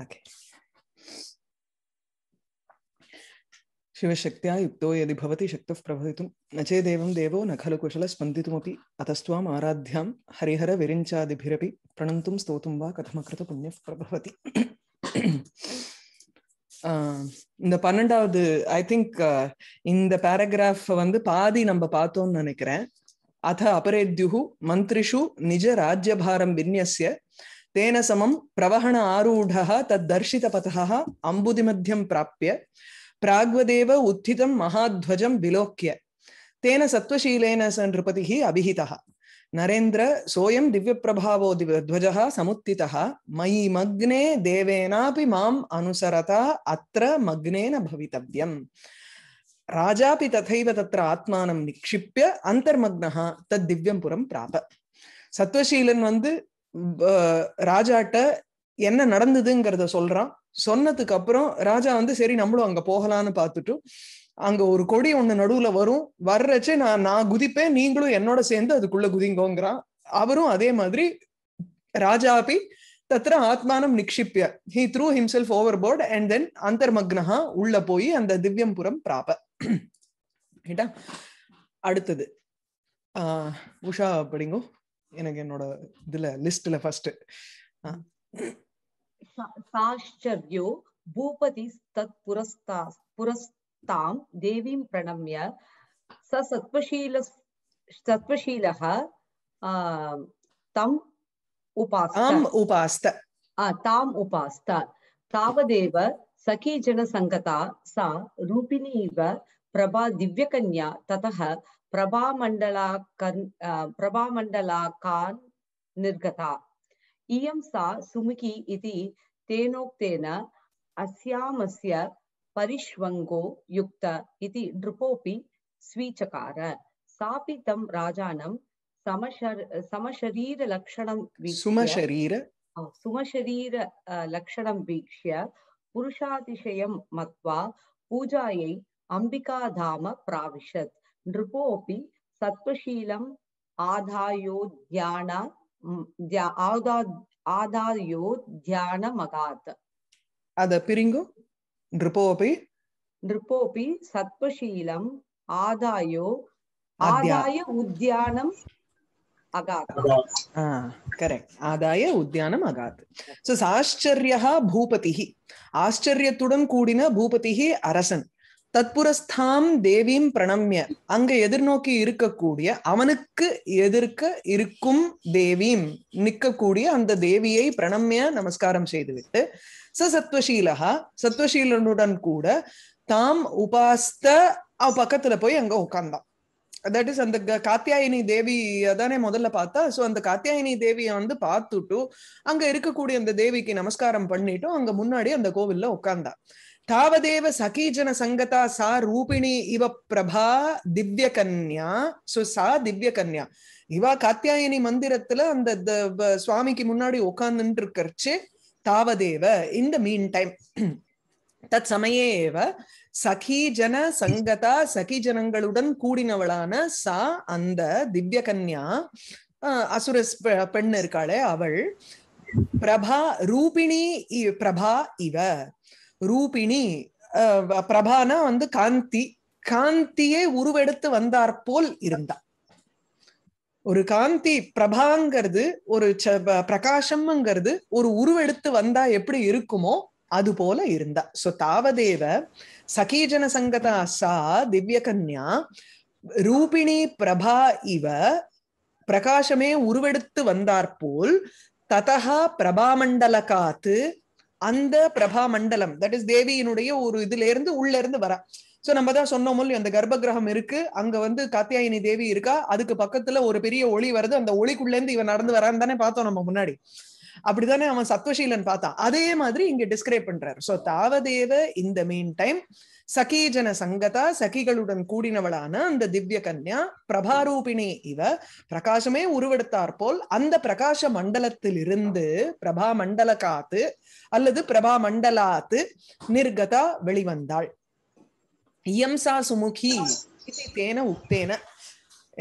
Okay. शिवशक्त्या युक्तो यदि भवति शक्तः प्रभवितुं न चेदेवं देवो न खलु कुशलस्पन्दितुमपि अतस्त्वाम् आराध्यां हरिहरविरिञ्चादिभिरपि प्रणन्तुं स्तोतुं वा कथमकृत पुण्यः प्रभवति இந்த பன்னெண்டாவது ஐ திங்க் இந்த பேராகிராஃப் வந்து பாதி நம்ம பார்த்தோம்னு நினைக்கிறேன் அத அபரேத்யு மந்திரிஷு நிஜ ராஜ்யபாரம் விநியசிய తేన సమం ప్రవహణ ఆరూఢ తద్దర్శిత పథ అంబుది మధ్యం ప్రాప్య ప్రాగ్వదేవ ఉత్థితం మహాధ్వజం విలోక్య తేన సత్వశీలేన స నృపతి అభిహిత నరేంద్ర సోయం దివ్యప్రభావో ధ్వజ సముత్థిత మయి మగ్నే దేవేనాపి మాం అనుసరత అత్ర మగ్నేన భవితవ్యం రాజాపి తథైవ తత్ర ఆత్మానం నిక్షిప్య అంతర్మగ్న తద్దివ్యం పురం ప్రాప சத்வசீலன் வந்து ராஜாட்ட என்ன நடந்ததுங்கிறத சொல்றான் சொன்னதுக்கு அப்புறம் ராஜா வந்து சரி நம்மளும் அங்க போகலான்னு பார்த்துட்டும் அங்க ஒரு கொடி ஒண்ணு நடுவுல வரும் வர்றச்சே நான் நான் குதிப்பேன் நீங்களும் என்னோட சேர்ந்து அதுக்குள்ள குதிங்கோங்கிறான் அவரும் அதே மாதிரி ராஜாபி தத்திர ஆத்மானம் நிக்ஷிப்பிய he threw himself overboard and then அந்தர்மக்னஹா உள்ள போய் அந்த திவ்யம்புரம் பிராப அடுத்தது ஆஹ் உஷா அப்படிங்கோ எனக்கு என்னோட இதுல லிஸ்ட்ல ஃபர்ஸ்ட் பூபதி தத் புரஸ்தா புரஸ்தாம் தேவீம் பிரணம்ய சத்வசீல சத்வசீலக தம் உபாஸ்தாம் உபாஸ்த தாம் உபாஸ்த தாவதேவ சகி ஜன சங்கதா சா ரூபிணீவ பிரபா திவ்ய கன்யா ததஹ பிரபாமண்டலா கன் பிரபாமண்டலா கான் निर्गता इयं सा सुमुखी इति तेनोक्तेन अस्यामस्य परिष्वङ्गो युक्त इति नृपोऽपि स्वीचकार सापि तं राजानं समशर समशरीरलक्षणं सुमशरीर सुमशरीरलक्षणं वीक्ष्य पुरुषातिशयं मत्वा पूजायै अम्बिकाधाम प्राविशत् नृपोपि सत्त्वशीलम् आधायो ध्यान आधा आधायो ध्यानमगात् अद पिरिङ्गो नृपोपि नृपोपि सत्त्वशीलम् आधायो आदाय उद्यानम् கரெக்ட் ஆதாய உத்தியானம் அகாத் சோ ஆச்சரியத்துடன் கூடின அரசன் தத்புரஸ்தாம் தேவியும் பிரணம்ய அங்க எதிர்நோக்கி இருக்கக்கூடிய அவனுக்கு எதிர்க்க இருக்கும் தேவியும் நிற்கக்கூடிய அந்த தேவியை பிரணம்ய நமஸ்காரம் செய்துவிட்டு ச சத்வசீலா சத்வசீலனுடன் கூட தாம் உபாஸ்த அவ பக்கத்துல போய் அங்க உட்கார்ந்தான் தட் இஸ் அந்த காத்தியாயினி தேவி அதானே முதல்ல பார்த்தா சோ அந்த காத்தியாயினி தேவியை வந்து பார்த்துட்டு அங்க இருக்கக்கூடிய அந்த தேவிக்கு நமஸ்காரம் பண்ணிட்டு அங்க முன்னாடி அந்த கோவில்ல உட்கார்ந்தான் தாவதேவ சகீஜன சங்கதா சா ரூபிணி இவ பிரபா திவ்ய கன்யா சோ சா திவ்ய கன்யா இவா காத்தியாயினி மந்திரத்துல அந்த சுவாமிக்கு முன்னாடி உட்கார்ந்துட்டு இருக்கிறச்சு தாவதேவ இந்த மீன் டைம் தத் சமயேவ சகீஜன சங்கதா சகிஜனங்களுடன் கூடினவளான சா அந்த திவ்ய கன்யா அசுர பெண் இருக்காளே அவள் பிரபா ரூபிணி பிரபா இவ ரூபிணி பிரபானா வந்து காந்தி காந்தியே உருவெடுத்து வந்தார் போல் இருந்தா ஒரு காந்தி பிரபாங்கிறது ஒரு பிரகாசம்ங்கிறது ஒரு உருவெடுத்து வந்தா எப்படி இருக்குமோ அது போல இருந்தா சோ தாவதேவ சகீஜன சங்கதா சா திவ்யகன்யா ரூபிணி பிரபா இவ பிரகாசமே உருவெடுத்து போல் ததா காத்து அந்த பிரபா மண்டலம் தட் இஸ் தேவியினுடைய ஒரு இதுல இருந்து உள்ள இருந்து வரா சோ நம்ம தான் சொன்னோம் அந்த கர்ப்ப கிரகம் இருக்கு அங்க வந்து காத்தியாயினி தேவி இருக்கா அதுக்கு பக்கத்துல ஒரு பெரிய ஒளி வருது அந்த ஒளிக்குள்ள இருந்து இவன் நடந்து வரான்னு தானே பார்த்தோம் நம்ம முன்னாடி அப்படித்தானே அவன் சத்வசீலன் பார்த்தான் அதே மாதிரி இங்க டிஸ்கிரைப் பண்றாரு சோ தாவதேவ இந்த மெயின் டைம் சகீஜன சங்கதா சகிகளுடன் கூடினவளான அந்த திவ்ய கன்யா பிரபாரூபிணி இவ பிரகாசமே உருவெடுத்தார் போல் அந்த பிரகாச மண்டலத்திலிருந்து பிரபா மண்டல காத்து அல்லது பிரபா மண்டலாத்து நிர்கதா வெளிவந்தாள் இயம்சா சுமுகி தேன உத்தேன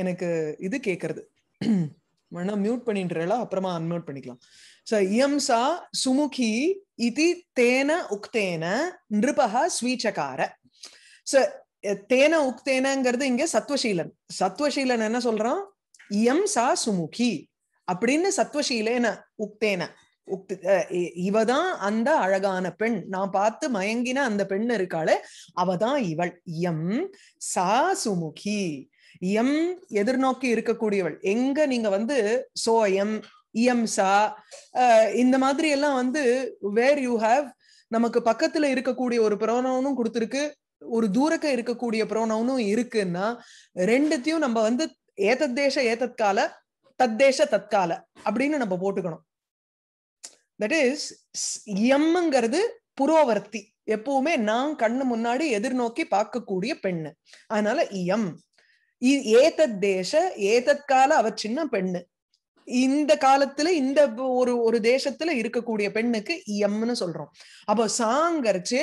எனக்கு இது கேக்குறது மியூட் பண்ணிட்டுறா அப்புறமா அன்மியூட் பண்ணிக்கலாம் சோ இயம் சா சுமுகி இது தேன உக்தேன நிருபகா ஸ்வீச்சகார சோ தேன உக்தேனங்கிறது இங்க சத்வசீலன் சத்வசீலன் என்ன சொல்றான் இயம் சா சுமுகி அப்படின்னு சத்வசீலேன உக்தேன உக்து இவதான் அந்த அழகான பெண் நான் பார்த்து மயங்கின அந்த பெண் இருக்காளே அவதான் இவள் எம் சா சுமுகி எம் எதிர்நோக்கி இருக்கக்கூடியவள் எங்க நீங்க வந்து சோ எம் இஎம்சா e இந்த மாதிரி எல்லாம் வந்து வேர் யூ ஹாவ் நமக்கு பக்கத்துல இருக்கக்கூடிய ஒரு ப்ரோனவுனும் கொடுத்துருக்கு ஒரு தூரக்க இருக்கக்கூடிய ப்ரோனவுனும் இருக்குன்னா ரெண்டுத்தையும் நம்ம வந்து ஏதத் தேச ஏதத் கால தத்தேச தற்கால அப்படின்னு நம்ம போட்டுக்கணும் தட் இஸ் எம்ங்கிறது புரோவர்த்தி எப்பவுமே நான் கண்ணு முன்னாடி எதிர்நோக்கி பார்க்கக்கூடிய பெண்ணு அதனால e இயம் ஏதத் தேச ஏதத் அவ சின்ன பெண்ணு இந்த காலத்துல இந்த ஒரு ஒரு தேசத்துல இருக்கக்கூடிய பெண்ணுக்கு எம்னு சொல்றோம் அப்போ சாங்கரிச்சு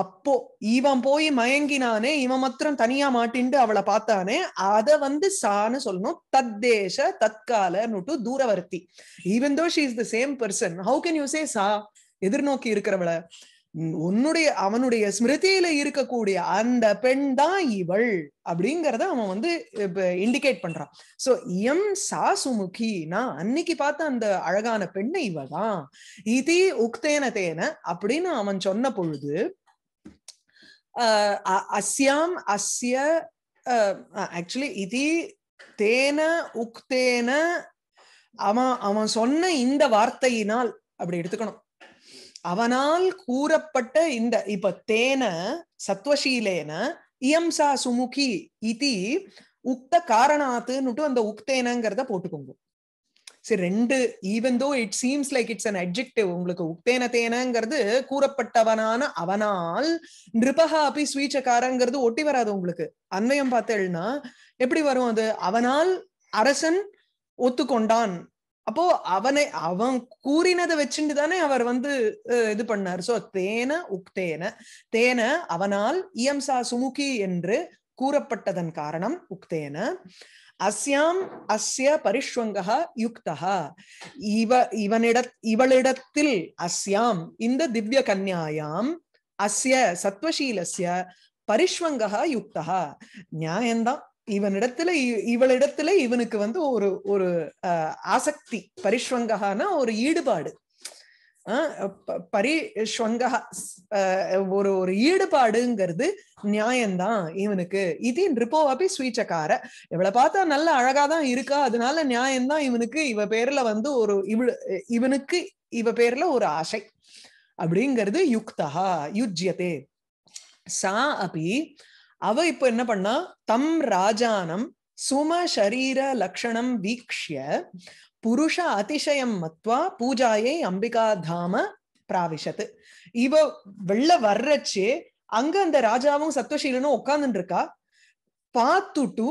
அப்போ இவன் போய் மயங்கினானே இவன் மாத்திரம் தனியா மாட்டிண்டு அவளை பார்த்தானே அத வந்து சான்னு சொல்லணும் தத்தேச தற்காலன்னுட்டு தூரவர்த்தி even though she is the same person how can you say சா எதிர்நோக்கி இருக்கிறவளை உன்னுடைய அவனுடைய ஸ்மிருதியில இருக்கக்கூடிய அந்த பெண் தான் இவள் அப்படிங்கறத அவன் வந்து இண்டிகேட் பண்றான் சோ எம் சா சுமுகி நான் அன்னைக்கு பார்த்த அந்த அழகான பெண்ணை இவ தான் இதி உக்தேன தேன அப்படின்னு அவன் சொன்ன பொழுது அஸ்யாம் அஸ்ய ஆக்சுவலி இதி தேன உக்தேன அவன் அவன் சொன்ன இந்த வார்த்தையினால் அப்படி எடுத்துக்கணும் அவனால் கூறப்பட்ட இந்த இப்ப தேன சத்வசீலேன இயம்சா சுமுகி இது உக்த காரணாத்துன்னுட்டு அந்த உக்தேனங்கிறத போட்டுக்கோங்க சரி ரெண்டு even though it seems like it's an adjective உங்களுக்கு உக்தேன தேனங்கிறது கூறப்பட்டவனான அவனால் நிருபகா அப்படி ஸ்வீச்சக்காரங்கிறது ஒட்டி வராது உங்களுக்கு அன்மயம் பார்த்தேன்னா எப்படி வரும் அது அவனால் அரசன் ஒத்துக்கொண்டான் அப்போ அவனை அவன் கூறினதை வச்சுட்டு தானே அவர் வந்து இது பண்ணார் சோ தேன உக்தேன தேன அவனால் இயம் சா சுமுகி என்று கூறப்பட்டதன் காரணம் உக்தேன அஸ்யாம் அஸ்ய பரிஷ்வங்கா யுக்தா இவ இவனிட இவளிடத்தில் அஸ்யாம் இந்த திவ்ய கன்யாயாம் அஸ்ய சத்வசீலஸ்ய பரிஷ்வங்கா யுக்தா நியாயம்தான் இவனிடத்துல இவளிடத்துல இவனுக்கு வந்து ஒரு ஒரு ஆசக்தி பரிஷ்வங்ககான ஒரு ஈடுபாடு பரிஷ்வங்கா ஒரு ஒரு ஈடுபாடுங்கிறது நியாயம்தான் இவனுக்கு இது ரிப்போ அப்படி ஸ்வீச்சக்கார இவளை பார்த்தா நல்ல அழகாதான் இருக்கா அதனால நியாயம்தான் இவனுக்கு இவ பேர்ல வந்து ஒரு இவ இவனுக்கு இவ பேர்ல ஒரு ஆசை அப்படிங்கிறது யுக்தா யுஜ்யதே சா அப்படி அவ இப்ப என்ன பண்ணா தம் ராஜானம் சும சரீர லக்ஷணம் வீக்ஷிய புருஷ அதிசயம் மத்வா பூஜாயை அம்பிகா தாம பிராவிஷத்து இவ வெள்ள வர்றச்சு அங்க அந்த ராஜாவும் சத்வசீலனும் உட்கார்ந்துட்டு இருக்கா பார்த்துட்டு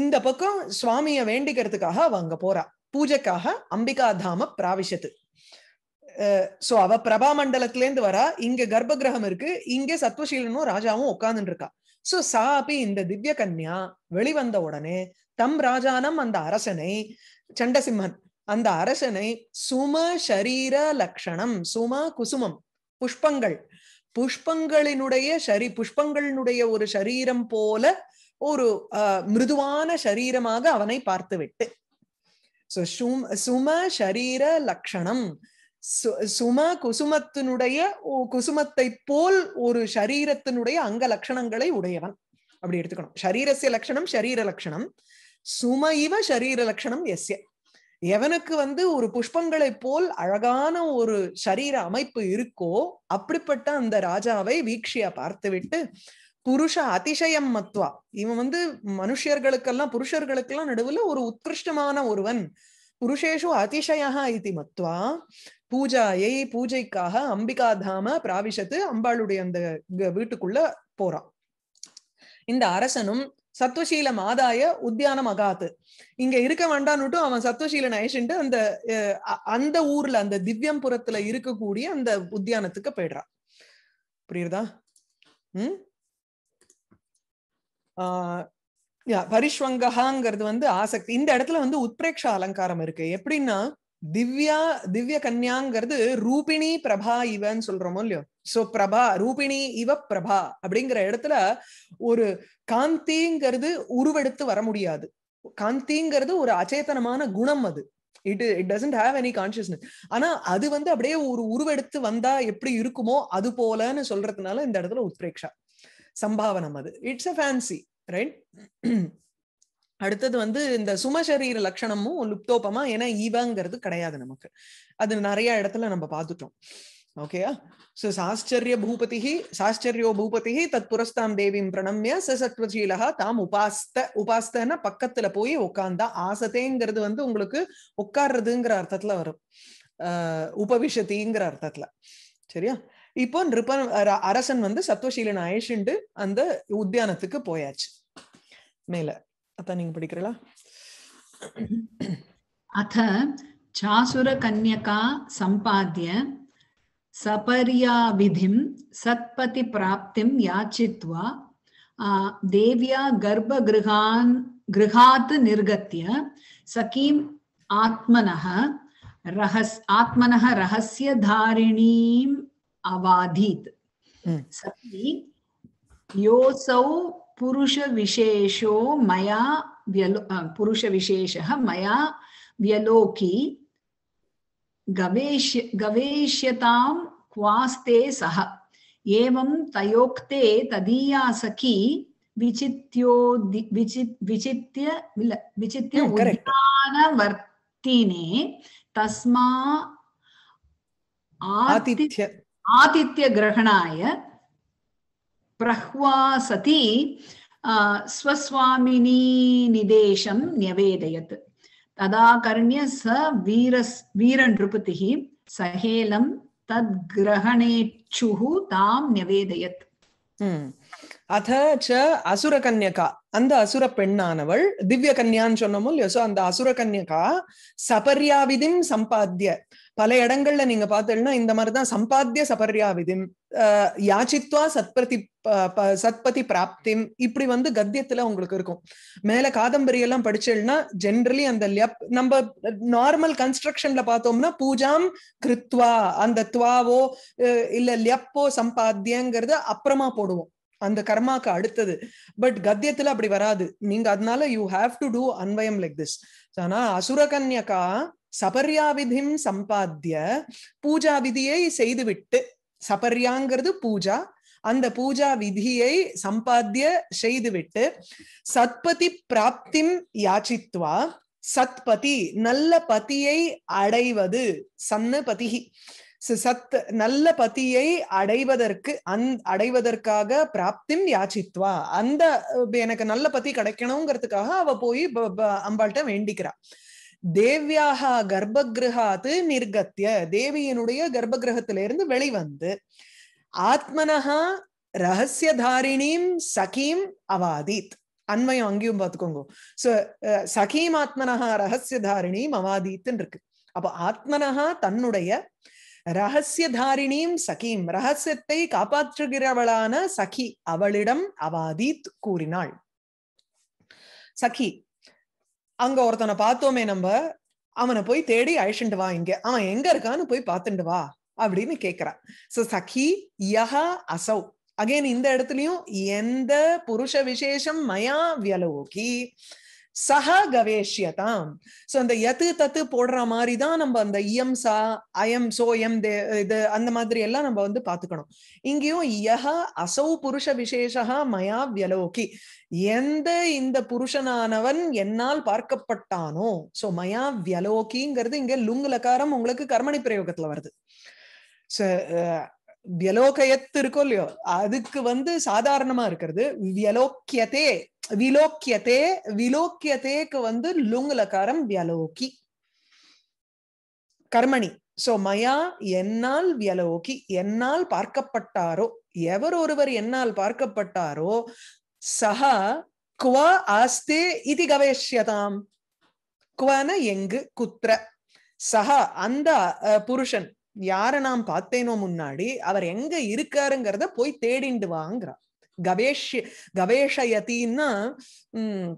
இந்த பக்கம் சுவாமிய வேண்டிக்கிறதுக்காக அவ அங்க போறா பூஜைக்காக அம்பிகா தாம பிராவிஷத்து சோ அவ பிரபா மண்டலத்திலேந்து வரா இங்க கர்ப்பகிரகம் இருக்கு இங்க சத்வசீலனும் ராஜாவும் உட்கார்ந்துட்டு இருக்கா சோ சாபி இந்த திவ்ய கன்யா வெளிவந்த உடனே தம் ராஜானம் அந்த அரசனை சண்டசிம்மன் அந்த அரசனை சும ஷரீர லக்ஷணம் சும குசுமம் புஷ்பங்கள் புஷ்பங்களினுடைய சரி புஷ்பங்களினுடைய ஒரு சரீரம் போல ஒரு மிருதுவான சரீரமாக அவனை பார்த்து விட்டு சும சரீர லக்ஷணம் சுமா குசுமத்தினுடைய குசுமத்தை போல் ஒரு சரீரத்தினுடைய அங்க லட்சணங்களை உடையவன் அப்படி எடுத்துக்கணும் சரீரசிய லட்சணம் சரீர லட்சணம் சும இவ சரீர லட்சணம் எஸ்ய எவனுக்கு வந்து ஒரு புஷ்பங்களை போல் அழகான ஒரு சரீர அமைப்பு இருக்கோ அப்படிப்பட்ட அந்த ராஜாவை வீக்ஷியா பார்த்துவிட்டு புருஷ அதிசயம் மத்வா இவன் வந்து மனுஷர்களுக்கெல்லாம் புருஷர்களுக்கெல்லாம் நடுவுல ஒரு உத்கிருஷ்டமான ஒருவன் புருஷேஷு அதிசயா இது மத்வா பூஜாயை பூஜைக்காக அம்பிகாதாம பிராவிஷத்து அம்பாளுடைய அந்த வீட்டுக்குள்ள போறான் இந்த அரசனும் சத்வசீல ஆதாய உத்தியானம் அகாத்து இங்க இருக்க வேண்டான்னுட்டு அவன் சத்வசீல நயசின்ட்டு அந்த அந்த ஊர்ல அந்த திவ்யம்புரத்துல இருக்கக்கூடிய அந்த உத்தியானத்துக்கு போயிடுறான் புரியுறதா உம் ஆஹ் பரிஷ்வங்ககாங்கிறது வந்து ஆசக்தி இந்த இடத்துல வந்து உத்பிரேக்ஷ அலங்காரம் இருக்கு எப்படின்னா திவ்யா திவ்ய கன்யாங்கிறது ரூபிணி பிரபா இவன்னு சொல்றோமோ இல்லையோ சோ பிரபா ரூபிணி இவ பிரபா அப்படிங்கிற இடத்துல ஒரு காந்திங்கிறது உருவெடுத்து வர முடியாது காந்திங்கிறது ஒரு அச்சேதனமான குணம் அது it it doesn't have any consciousness ஆனா அது வந்து அப்படியே ஒரு உருவெடுத்து வந்தா எப்படி இருக்குமோ அது போலன்னு சொல்றதுனால இந்த இடத்துல உத்பிரேக்ஷா சம்பாவனம் அது இட்ஸ் அ ஃபேன்சி ரைட் அடுத்தது வந்து இந்த சுமசரீர லட்சணமும் லுப்தோபமா ஏன்னா ஈவாங்கிறது கிடையாது நமக்கு அது நிறைய இடத்துல நம்ம பார்த்துட்டோம் ஓகேயா சோ சாஸ்டர்ய பூபதி சாஸ்டர்யோ பூபதி தத் புரஸ்தாம் தேவியும் பிரணம்ய சசத்வசீலகா தாம் உபாஸ்த உபாஸ்தன பக்கத்துல போய் உட்கார்ந்தா ஆசத்தேங்கிறது வந்து உங்களுக்கு உட்கார்றதுங்கிற அர்த்தத்துல வரும் உபவிஷத்திங்கிற அர்த்தத்துல சரியா இப்போ நிருபன் அரசன் வந்து சத்வசீலன் ஆயிடுச்சுண்டு அந்த உத்தியானத்துக்கு போயாச்சு மேல அதான் நீங்க படிக்கிறீங்களா அத சாசுர கன்யகா சம்பாத்திய சபரியாவிதிம் சத்பதி பிராப்திம் யாச்சித்வா தேவியா கர்ப்பகிருகான் கிருகாத் நிர்கத்திய சகீம் ஆத்மனஹ ரஹஸ் ஆத்மனஹ ரகசிய தாரிணீம் अवाधीत् हम्म। सति योऽसौ पुरुषविशेषो मया व्यलो पुरुषविशेषः मया व्यलोकी गवेश्य गवेष्यतां क्वास्ते सः एवं तयोक्ते तदीया सखी विचित्योदि विचित्य विचित्य उद्यानवर्तिने तस्मा आतिथ्य आतिथ्यग्रहणाय प्रह्वा सती स्वस्वामिनी निदेशं न्यवेदयत् तदा कर्ण्य स वीरस् वीरनृपतिः सहेलं तद्ग्रहणेच्छुः तां न्यवेदयत् अथ च असुरकन्यका அந்த அசுர பெண்ணானவள் திவ்ய கன்யான்னு சொன்னமோ இல்லையோ சோ அந்த அசுர கன்யகா சபர்யாவிதிம் சம்பாத்திய பல இடங்கள்ல நீங்க பார்த்தீங்கன்னா இந்த மாதிரிதான் சம்பாத்திய சபர்யாவிதிம் யாச்சித்வா சத்பிரதி சத்பதி பிராப்திம் இப்படி வந்து கத்தியத்துல உங்களுக்கு இருக்கும் மேல காதம்பரி எல்லாம் படிச்சேன்னா ஜென்ரலி அந்த நம்ம நார்மல் கன்ஸ்ட்ரக்ஷன்ல பார்த்தோம்னா பூஜாம் கிருத்வா அந்த துவாவோ இல்ல லியப்போ சம்பாத்தியங்கிறத அப்புறமா போடுவோம் அந்த கர்மாக்கு அடுத்தது பட் கத்தியத்துல அப்படி வராது நீங்க அதனால யூ ஹாவ் டு டூ அன்வயம் லைக் திஸ் ஆனா அசுரகன்யகா விதிம் சம்பாத்திய பூஜா விதியை செய்துவிட்டு சபர்யாங்கிறது பூஜா அந்த பூஜா விதியை சம்பாத்திய செய்துவிட்டு சத்பதி பிராப்திம் யாச்சித்வா சத்பதி நல்ல பதியை அடைவது சன்னு பதி சத் நல்ல பத்தியை அடைவதற்கு அந் அடைவதற்காக பிராப்திம் யாச்சித்வா அந்த எனக்கு நல்ல பத்தி கிடைக்கணுங்கிறதுக்காக அவ போய் அம்பாள்கிட்ட வேண்டிக்கிறா தேவியாக கர்ப்பகிரகாத்து நிர்கத்திய தேவியினுடைய கர்ப்பகிரகத்திலிருந்து வெளிவந்து ஆத்மனஹா ரகசியதாரிணீம் சகீம் அவாதித் அண்மையும் அங்கேயும் பார்த்துக்கோங்க சோ சகீம் ஆத்மனஹா ரகசியதாரிணீம் அவாதித்துன்னு இருக்கு அப்போ ஆத்மனஹா தன்னுடைய ரகசியதாரிணீம் சகீம் ரகசியத்தை காப்பாற்றுகிறவளான சகி அவளிடம் அவாதீத் கூறினாள் சகி அங்க ஒருத்தனை பார்த்தோமே நம்ம அவனை போய் தேடி அழிச்சுட்டு வா இங்க அவன் எங்க இருக்கான்னு போய் பார்த்துட்டு வா அப்படின்னு கேக்குறான் சோ சகி யஹா அசௌ அகைன் இந்த இடத்துலயும் எந்த புருஷ விசேஷம் மயா வியலோகி சஹ கவேஷியதாம் ஸோ அந்த எத்து தத்து போடுற மாதிரி தான் நம்ம அந்த இயம் சா அயம் சோ எம் தே இது அந்த மாதிரி எல்லாம் நம்ம வந்து பார்த்துக்கணும் இங்கேயும் யஹ அசௌ புருஷ விசேஷா மயா வியலோகி எந்த இந்த புருஷனானவன் என்னால் பார்க்கப்பட்டானோ ஸோ மயா வியலோகிங்கிறது இங்க லுங்குலக்காரம் உங்களுக்கு கர்மணி பிரயோகத்துல வருது வியலோகயத்து இருக்கோ இல்லையோ அதுக்கு வந்து சாதாரணமா இருக்கிறது வியலோக்கியதே விலோக்கியதே விலோக்கியதேக்கு வந்து லுங்குலகாரம் வியலோக்கி கர்மணி சோ மயா என்னால் வியலோக்கி என்னால் பார்க்கப்பட்டாரோ எவர் ஒருவர் என்னால் பார்க்கப்பட்டாரோ சஹா குவ ஆஸ்தே இது கவேஷ்யதாம் குவான எங்கு குத்ர சஹா அந்த புருஷன் யார நாம் பார்த்தேனோ முன்னாடி அவர் எங்க இருக்காருங்கிறத போய் தேடிண்டு வாங்குறான் கவேஷ்ய கவேஷயத்தின்னா உம்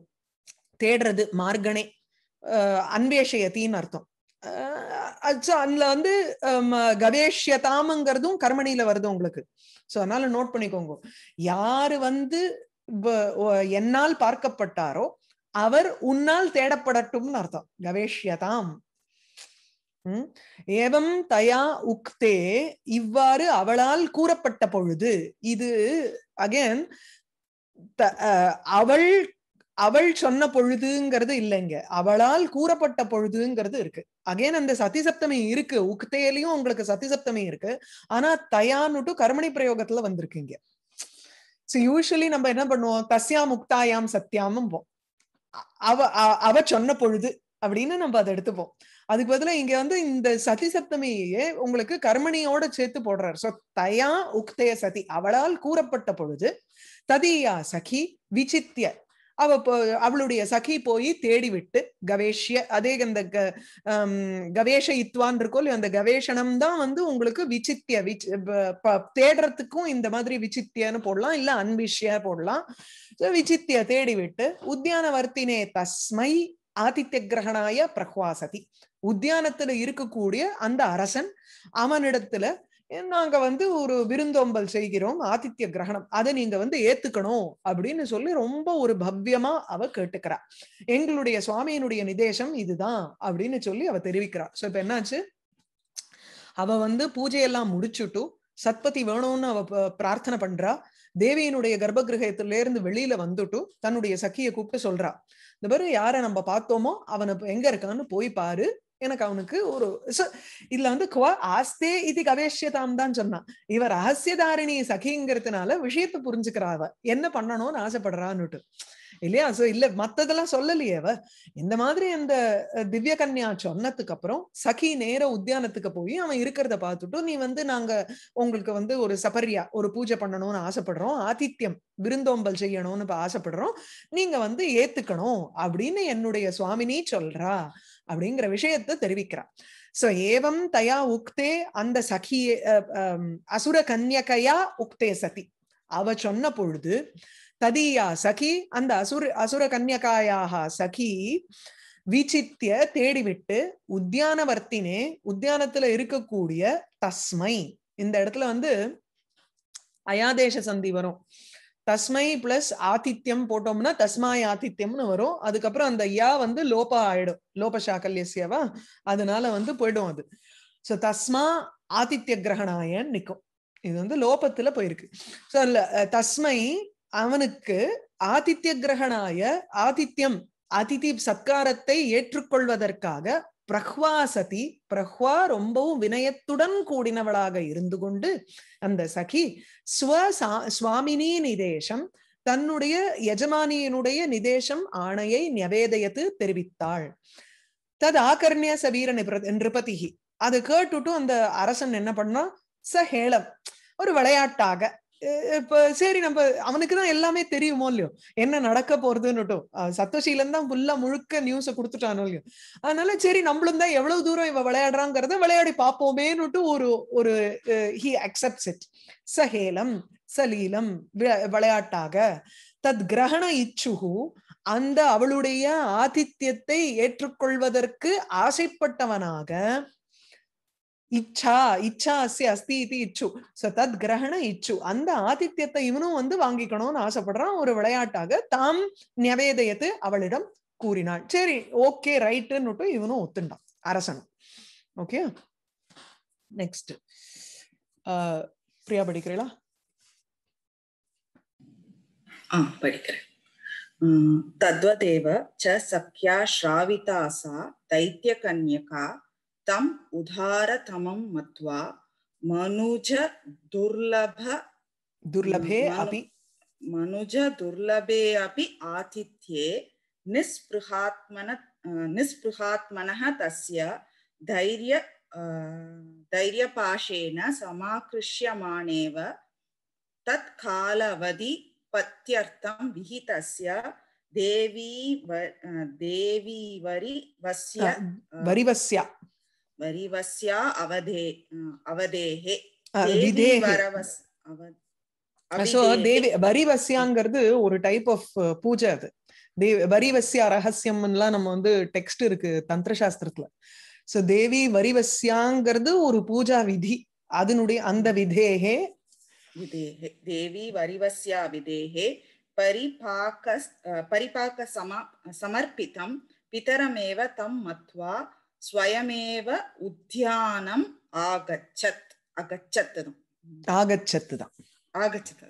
தேடுறது மார்கனே அன்வேஷயத்தின்னு அர்த்தம் ஸோ அதுல வந்து கவேஷ்யதாமங்கிறதும் கர்மணியில வருது உங்களுக்கு சோ அதனால நோட் பண்ணிக்கோங்க யாரு வந்து என்னால் பார்க்கப்பட்டாரோ அவர் உன்னால் தேடப்படட்டும்னு அர்த்தம் கவேஷ்யதாம் ஏவம் தயா உக்தே இவ்வாறு அவளால் கூறப்பட்ட பொழுது இது அகேன் அவள் அவள் சொன்ன பொழுதுங்கிறது இல்லைங்க அவளால் கூறப்பட்ட பொழுதுங்கிறது இருக்கு அகைன் அந்த சதிசப்தமி இருக்கு உக்தேலையும் உங்களுக்கு சதிசப்தமி இருக்கு ஆனா தயான்னுட்டு கர்மணி பிரயோகத்துல வந்திருக்கீங்க சோ யூஸ்வலி நம்ம என்ன பண்ணுவோம் தஸ்யாம் முக்தாயாம் சத்யாமும் போ அவ அவ சொன்ன பொழுது அப்படின்னு நம்ம அதை எடுத்துப்போம் அதுக்கு பதில இங்க வந்து இந்த சதி சப்தமியே உங்களுக்கு கர்மணியோட சேர்த்து போடுறாரு சோ தயா உக்தய சதி அவளால் கூறப்பட்ட பொழுது ததியா சகி விசித்திய அவ அவளுடைய சகி போய் தேடி விட்டு கவேஷ்ய அதே அந்த கவேஷ இத்வான் இருக்கோ இல்லையோ அந்த கவேஷணம் தான் வந்து உங்களுக்கு விசித்திய விச் தேடுறதுக்கும் இந்த மாதிரி விசித்தியன்னு போடலாம் இல்ல அன்பிஷ்ய போடலாம் விசித்திய தேடி விட்டு உத்தியானவர்த்தினே தஸ்மை ஆதித்ய கிரகணாய பிரஹ்வாசதி உத்தியானத்துல இருக்கக்கூடிய அந்த அரசன் அவனிடத்துல நாங்க வந்து ஒரு விருந்தோம்பல் செய்கிறோம் ஆதித்ய கிரகணம் அதை நீங்க வந்து ஏத்துக்கணும் அப்படின்னு சொல்லி ரொம்ப ஒரு பவ்யமா அவ கேட்டுக்கிறா எங்களுடைய சுவாமியினுடைய நிதேசம் இதுதான் அப்படின்னு சொல்லி அவ தெரிவிக்கிறா சோ இப்ப என்னாச்சு அவ வந்து பூஜையெல்லாம் முடிச்சுட்டு சத்பதி வேணும்னு அவ பிரார்த்தனை பண்றா தேவியினுடைய கர்ப்ப இருந்து வெளியில வந்துட்டு தன்னுடைய சக்கிய கூப்பிட்டு சொல்றா இந்த பாரு யாரை நம்ம பார்த்தோமோ அவனை எங்க இருக்கான்னு போய் பாரு எனக்கு அவனுக்கு ஒரு இதுல வந்து குவா ஆஸ்தே இது கவேஷியதாம் தான் சொன்னான் இவ ரகசியதாரிணி சகிங்கிறதுனால விஷயத்தை புரிஞ்சுக்கிறாவ என்ன பண்ணணும்னு ஆசைப்படுறான்னுட்டு இல்லையா சோ இல்ல மத்ததெல்லாம் சொல்லலையே அவ இந்த மாதிரி அந்த திவ்ய கன்யா சொன்னதுக்கு அப்புறம் சகி நேர உத்தியானத்துக்கு போய் அவன் இருக்கிறத பார்த்துட்டு நீ வந்து நாங்க உங்களுக்கு வந்து ஒரு சபரியா ஒரு பூஜை பண்ணணும்னு ஆசைப்படுறோம் ஆதித்யம் விருந்தோம்பல் செய்யணும்னு ஆசைப்படுறோம் நீங்க வந்து ஏத்துக்கணும் அப்படின்னு என்னுடைய சுவாமினி சொல்றா அப்படிங்கிற விஷயத்தை தெரிவிக்கிறான் சோ ஏவம் தயா உக்தே அந்த சகி அசுர கன்யகையா உக்தே சதி அவ சொன்ன பொழுது ததியா சகி அந்த அசுர அசுர கன்யகாயாக சகி விசித்திய தேடிவிட்டு உத்தியானவர்த்தினே உத்தியானத்துல இருக்கக்கூடிய தஸ்மை இந்த இடத்துல வந்து அயாதேச சந்தி வரும் தஸ்மை பிளஸ் ஆதித்யம் போட்டோம்னா தஸ்மாய் ஆதித்யம்னு வரும் அதுக்கப்புறம் அந்த யா வந்து லோபா ஆயிடும் லோப சாக்கல்யசியவா அதனால வந்து போயிடும் அது ஸோ தஸ்மா ஆதித்ய கிரகணாயன் நிற்கும் இது வந்து லோபத்துல போயிருக்கு ஸோ தஸ்மை அவனுக்கு ஆதித்ய கிரகணாய ஆதித்யம் அதிதி சத்காரத்தை ஏற்றுக்கொள்வதற்காக பிரஹ்வா சதி பிரஹ்வா ரொம்பவும் வினயத்துடன் கூடினவளாக இருந்து கொண்டு அந்த சகி ஸ்வசா சுவாமினி நிதேசம் தன்னுடைய எஜமானியினுடைய நிதேசம் ஆணையை நியவேதயத்து தெரிவித்தாள் தது ஆகர்ணிய சவீர நிருபதிகி அது கேட்டுட்டும் அந்த அரசன் என்ன பண்ணா ச ஹேளம் ஒரு விளையாட்டாக இப்ப சரி நம்ம அவனுக்கு தான் எல்லாமே தெரியுமோ இல்லையோ என்ன நடக்க போறதுன்னுட்டும் சத்தோஷில தான் ஃபுல்லா முழுக்க நியூஸ குடுத்துட்டானோ இல்லையோ அதனால சரி நம்மளும் தான் எவ்வளவு தூரம் இவ விளையாடுறாங்கிறத விளையாடி பார்ப்போமேன்னுட்டு ஒரு ஒரு ஹி அக்செப்ட்ஸ் இட் சஹேலம் சலீலம் விளையாட்டாக தத் கிரகண இச்சுகு அந்த அவளுடைய ஆதித்யத்தை ஏற்றுக்கொள்வதற்கு ஆசைப்பட்டவனாக இச்சா இச்சா அஸ்தி அஸ்தி இது இச்சு சோ தத் கிரகண இச்சு அந்த ஆதித்யத்தை இவனும் வந்து வாங்கிக்கணும்னு ஆசைப்படுறான் ஒரு விளையாட்டாக தாம் நிவேதையத்து அவளிடம் கூறினாள் சரி ஓகே ரைட்டுன்னுட்டு இவனும் ஒத்துண்டான் அரசனும் ஓகே நெக்ஸ்ட் பிரியா படிக்கிறீங்களா ஆ படிக்கிறேன் தத்வதேவ ச சக்கியா ஸ்ராவிதாசா தைத்திய கன்யகா तम् उदारतमं मत्वा मनुज दुर्लभ दुर्लभे अपि मनुज दुर्लभे अपि आतिथ्ये निःस्पृहात्मन निःस्पृहात्मनः तस्य धैर्य धैर्यपाशेन समाकृष्यमाणेव तत्कालवधि पत्यर्थं विहितस्य देवी व वस्य वरिवस्य வரிவஸ்யா அவதே அவதேஹே சோ தேவி வரிவசியாங்கிறது ஒரு டைப் ஆஃப் பூஜை அது தேவி வரிவசியா எல்லாம் நம்ம வந்து டெக்ஸ்ட் இருக்கு தந்திர சாஸ்திரத்துல சோ தேவி வரிவசியாங்கிறது ஒரு பூஜா விதி அதனுடைய அந்த விதேகே தேவி வரிவசியா விதேகே பரிபாக்க பரிபாக்க சம சமர்ப்பிதம் பிதரமேவ தம் மத்வா ஸ்வயமேவ உத்தியானம் ஆகச்சத் அகச்சத்து தான் ஆகச்சத்து தான் ஆகச்சத்து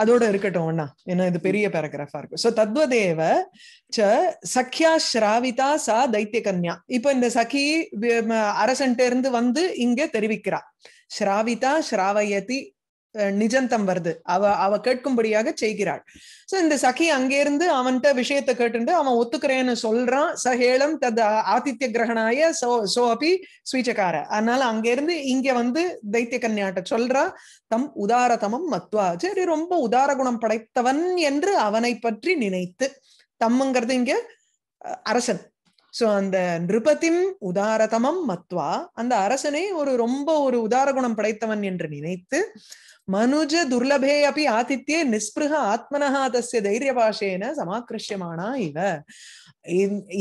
அதோட இருக்கட்டும் அண்ணா ஏன்னா இது பெரிய பேராகிராஃபா இருக்கு சோ தத்வதேவ ச சக்கியா ஸ்ராவிதா சா தைத்திய கன்யா இப்ப இந்த சகி அரசன்ட்ட இருந்து வந்து இங்க தெரிவிக்கிறா ஸ்ராவிதா ஸ்ராவயதி நிஜந்தம் வருது அவ அவ கேட்கும்படியாக செய்கிறாள் சோ இந்த சகி அங்கிருந்து அவன்கிட்ட விஷயத்த கேட்டுண்டு அவன் ஒத்துக்கிறேன்னு சொல்றான் சஹேளம் தத் ஆதித்ய கிரகணாய சோ சோ அபி ஸ்வீச்சக்கார அதனால அங்கிருந்து இங்க வந்து தைத்திய கன்யாட்ட சொல்றா தம் உதாரதமம் மத்வா சரி ரொம்ப உதார குணம் படைத்தவன் என்று அவனை பற்றி நினைத்து தம்முங்கிறது இங்க அரசன் சோ அந்த நிருபத்தின் உதாரதமம் மத்வா அந்த அரசனை ஒரு ரொம்ப ஒரு உதார குணம் படைத்தவன் என்று நினைத்து மனுஜ துர்லபே அப்படி ஆதித்யே நிஸ்பிருக ஆத்மனஹா தசிய தைரிய பாஷேன சமாக்கிருஷ்யமானா இவ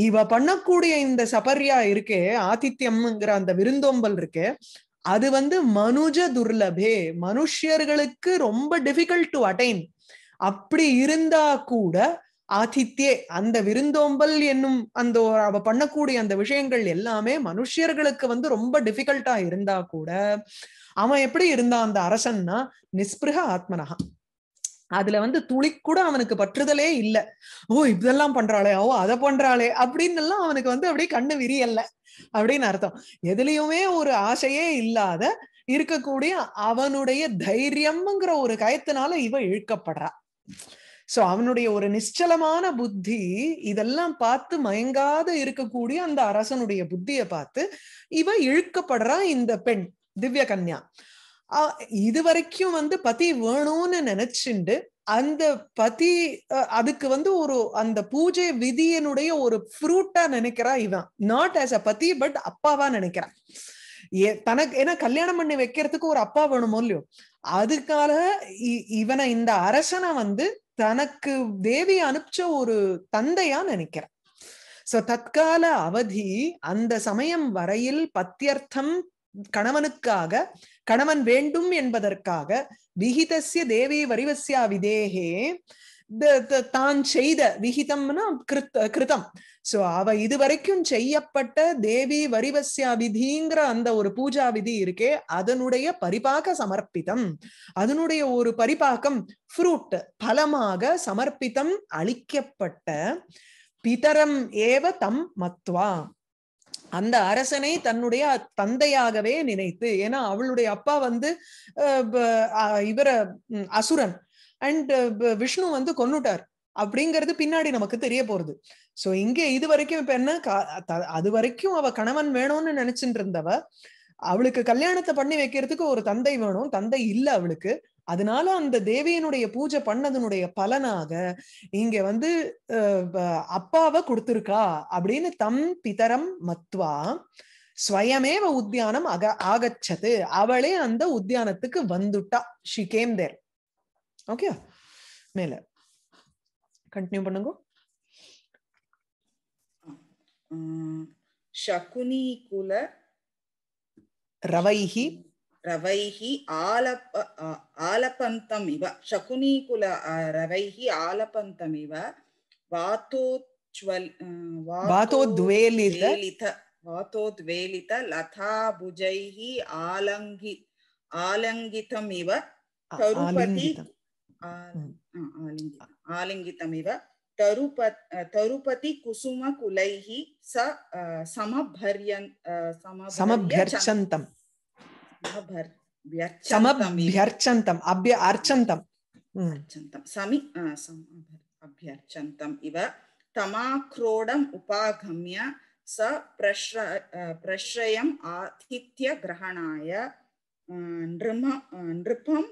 இவ பண்ணக்கூடிய இந்த சபர்யா இருக்கே ஆதித்யம்ங்கிற அந்த விருந்தோம்பல் இருக்கே அது வந்து மனுஜ துர்லபே மனுஷியர்களுக்கு ரொம்ப டிஃபிகல்ட் டு அட்டைன் அப்படி இருந்தா கூட ஆதித்யே அந்த விருந்தோம்பல் என்னும் அந்த அவ பண்ணக்கூடிய அந்த விஷயங்கள் எல்லாமே மனுஷியர்களுக்கு வந்து ரொம்ப டிஃபிகல்ட்டா இருந்தா கூட அவன் எப்படி இருந்தான் அந்த அரசன்னா நிஸ்பிருக ஆத்மனகா அதுல வந்து துளி கூட அவனுக்கு பற்றுதலே இல்லை ஓ இதெல்லாம் பண்றாளே ஓ அதை பண்றாளே அப்படின்னு எல்லாம் அவனுக்கு வந்து அப்படியே கண்ணு விரியல்ல அப்படின்னு அர்த்தம் எதுலயுமே ஒரு ஆசையே இல்லாத இருக்கக்கூடிய அவனுடைய தைரியம்ங்கிற ஒரு கயத்தினால இவ இழுக்கப்படுறா சோ அவனுடைய ஒரு நிச்சலமான புத்தி இதெல்லாம் பார்த்து மயங்காத இருக்கக்கூடிய அந்த அரசனுடைய புத்திய பார்த்து இவ இழுக்கப்படுறான் இந்த பெண் திவ்ய கன்யா இது வரைக்கும் வந்து பதி வேணும்னு நினைச்சுண்டு அந்த பதி அதுக்கு வந்து ஒரு அந்த பூஜை விதியனுடைய ஒரு ஃப்ரூட்டா நினைக்கிறா இவன் நாட் ஆஸ் அ பதி பட் அப்பாவா நினைக்கிறான் தனக்கு ஏன்னா கல்யாணம் பண்ணி வைக்கிறதுக்கு ஒரு அப்பா வேணுமோ இல்லையோ அதுக்காக இவனை இந்த அரசனை வந்து தனக்கு தேவி அனுப்பிச்ச ஒரு தந்தையா நினைக்கிறேன் சோ தற்கால அவதி அந்த சமயம் வரையில் பத்தியர்த்தம் கணவனுக்காக கணவன் வேண்டும் என்பதற்காக விகிதசிய தேவி வரிவசியா விதேகே தான் செய்த விகிதம்னா கிருத் கிருதம் சோ அவ இதுவரைக்கும் செய்யப்பட்ட தேவி வரிவசியா விதிங்கிற அந்த ஒரு பூஜா விதி இருக்கே அதனுடைய பரிபாக சமர்ப்பிதம் அதனுடைய ஒரு பரிபாக்கம் ஃப்ரூட் பலமாக சமர்ப்பிதம் அளிக்கப்பட்ட பிதரம் ஏவ தம் மத்வா அந்த அரசனை தன்னுடைய தந்தையாகவே நினைத்து ஏன்னா அவளுடைய அப்பா வந்து இவர அசுரன் அண்ட் விஷ்ணு வந்து கொன்னுட்டார் அப்படிங்கிறது பின்னாடி நமக்கு தெரிய போறது சோ இங்க இது வரைக்கும் இப்ப என்ன அது வரைக்கும் அவ கணவன் வேணும்னு நினைச்சிட்டு இருந்தவ அவளுக்கு கல்யாணத்தை பண்ணி வைக்கிறதுக்கு ஒரு தந்தை வேணும் தந்தை இல்ல அவளுக்கு அதனால அந்த தேவியனுடைய பூஜை பண்ணதனுடைய பலனாக இங்க வந்து அப்பாவை கொடுத்துருக்கா அப்படின்னு தம் பிதரம் மத்வா ஸ்வயமேவ உத்தியானம் அக ஆகச்சது அவளே அந்த உத்தியானத்துக்கு வந்துட்டா ஷி கேம் தேர் ஓகே மேல கண்டினியூ பண்ணுங்க சகுனி குல ரவைஹி రవైహి ఆలప ఆలపంతమివ శకునీకుల రవైహి ఆలపంతమివ వాతోజ్వల్ వాతోద్వేలిత వాతోద్వేలిత లతాభుజైః ఆలంగి ఆలంగితమివ తరుపతి ఆలింగిత आलिङ्गितमिव तरुप तरुपतिकुसुमकुलैः स समभर्यन् समभ्यर्चन्तम् समभ्यर्चन्तम् अभ्य अर्चन्तम् हम्म। समि अभ्यर्चन्तम् इव तमाक्रोडम् उपागम्य स प्रश्र प्रश्रयम् ग्रहणाय नृम नृपम्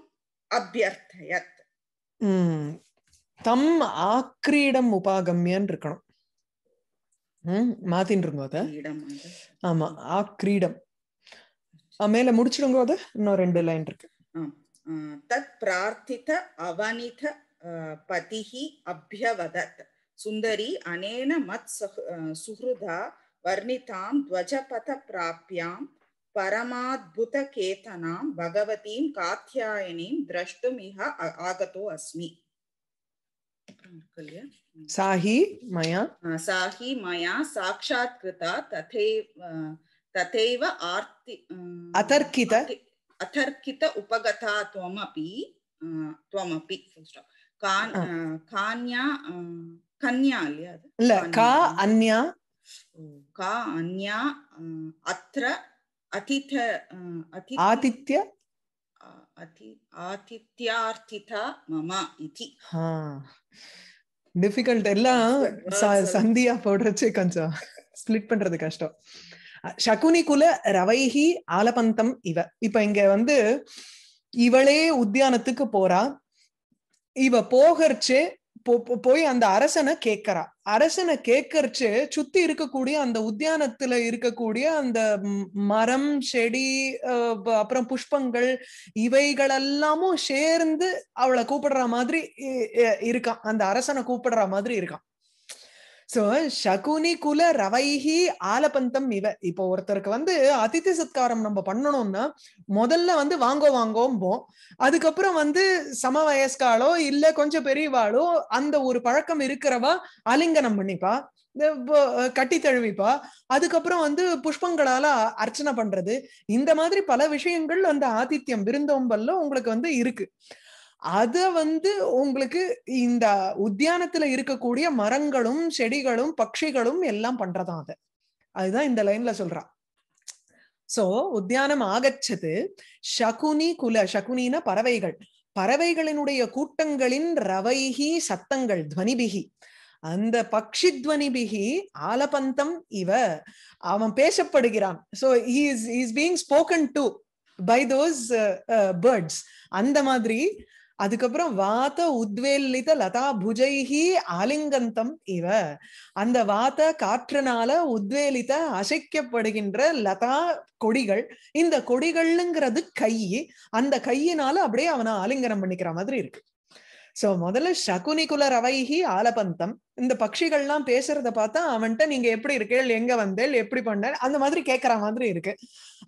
अभ्यर्थयत् हम्म। தம் ஆக்ரீடம் உபாகமியன்னு இருக்கணும் ம் மாத்தின்னு இருக்கோம் ஆமா ஆக்ரீடம் மேல முடிச்சிடுங்க அத இன்னும் ரெண்டு லைன் இருக்கு தத் பிரார்த்தித அவனித பதிஹி அபியவதத் சுந்தரி அனேன மத் சுஹுதா வர்ணிதாம் துவஜபத பிராப்யாம் பரமாத்புத கேதனாம் பகவதீம் காத்தியாயனீம் திரஷ்டும் இஹ ஆகதோ அஸ்மி हम्म। साहि हि मया सा हि मया साक्षात्कृता तथे तथैव आर्ति अतर्कित अं, अतर्कित उपगता त्वमपि त्वमपि कान्या अं, कन्या ल का अन्या का अं, अन्या अत्र अतिथ आतिथ्य आतिथ्यार्थिता मम इति டிஃபிகல்ட் எல்லாம் சந்தியா போடுறச்சு கொஞ்சம் ஸ்பிளிட் பண்றது கஷ்டம் சகுனி குல ரவைஹி ஆலபந்தம் இவ இப்ப இங்க வந்து இவளே உத்தியானத்துக்கு போறா இவ போகர்ச்சு போய் அந்த அரசனை கேக்குறா அரசனை கேட்கறச்சு சுத்தி இருக்கக்கூடிய அந்த உத்தியானத்துல இருக்கக்கூடிய அந்த மரம் செடி அப்புறம் புஷ்பங்கள் இவைகள் எல்லாமும் சேர்ந்து அவளை கூப்பிடுற மாதிரி இருக்கான் அந்த அரசனை கூப்பிடுற மாதிரி இருக்கான் சோ சகுனி குல ரவைஹி ஆலபந்தம் இவ இப்போ ஒருத்தருக்கு வந்து அதித்தி சத்காரம் நம்ம பண்ணணும்னா முதல்ல வந்து வாங்கோ வாங்கோம்போம் அதுக்கப்புறம் வந்து சம வயஸ்காலோ இல்ல கொஞ்சம் பெரியவாளோ அந்த ஒரு பழக்கம் இருக்கிறவா அலிங்கனம் பண்ணிப்பா கட்டி தழுவிப்பா அதுக்கப்புறம் வந்து புஷ்பங்களால அர்ச்சனை பண்றது இந்த மாதிரி பல விஷயங்கள் அந்த ஆதித்யம் விருந்தோம்பல்ல உங்களுக்கு வந்து இருக்கு அத வந்து உங்களுக்கு இந்த உத்தியானத்துல இருக்கக்கூடிய மரங்களும் செடிகளும் பக்ஷிகளும் எல்லாம் பண்றதான் அது அதுதான் இந்த லைன்ல சொல்றா சோ உத்தியானம் ஆகச்சது சகுனி குல சகுனின பறவைகள் பறவைகளினுடைய கூட்டங்களின் ரவைகி சத்தங்கள் துவனிபிகி அந்த பக்ஷி துவனிபிகி ஆலபந்தம் இவ அவன் பேசப்படுகிறான் so he's is being spoken to by those birds அந்த மாதிரி அதுக்கப்புறம் வாத உத்வேலித லதா புஜைஹி ஆலிங்கந்தம் இவ அந்த வாத காற்றுனால உத்வேலித அசைக்கப்படுகின்ற லதா கொடிகள் இந்த கொடிகள்ங்கிறது கை அந்த கையினால அப்படியே அவனை ஆலிங்கனம் பண்ணிக்கிற மாதிரி இருக்கு சோ முதல்ல குல ரவைகி ஆலபந்தம் இந்த பட்சிகள்லாம் பேசுறத பார்த்தா அவன்கிட்ட நீங்க எப்படி இருக்கீள் எங்க வந்தேள் எப்படி பண்ண அந்த மாதிரி கேக்குற மாதிரி இருக்கு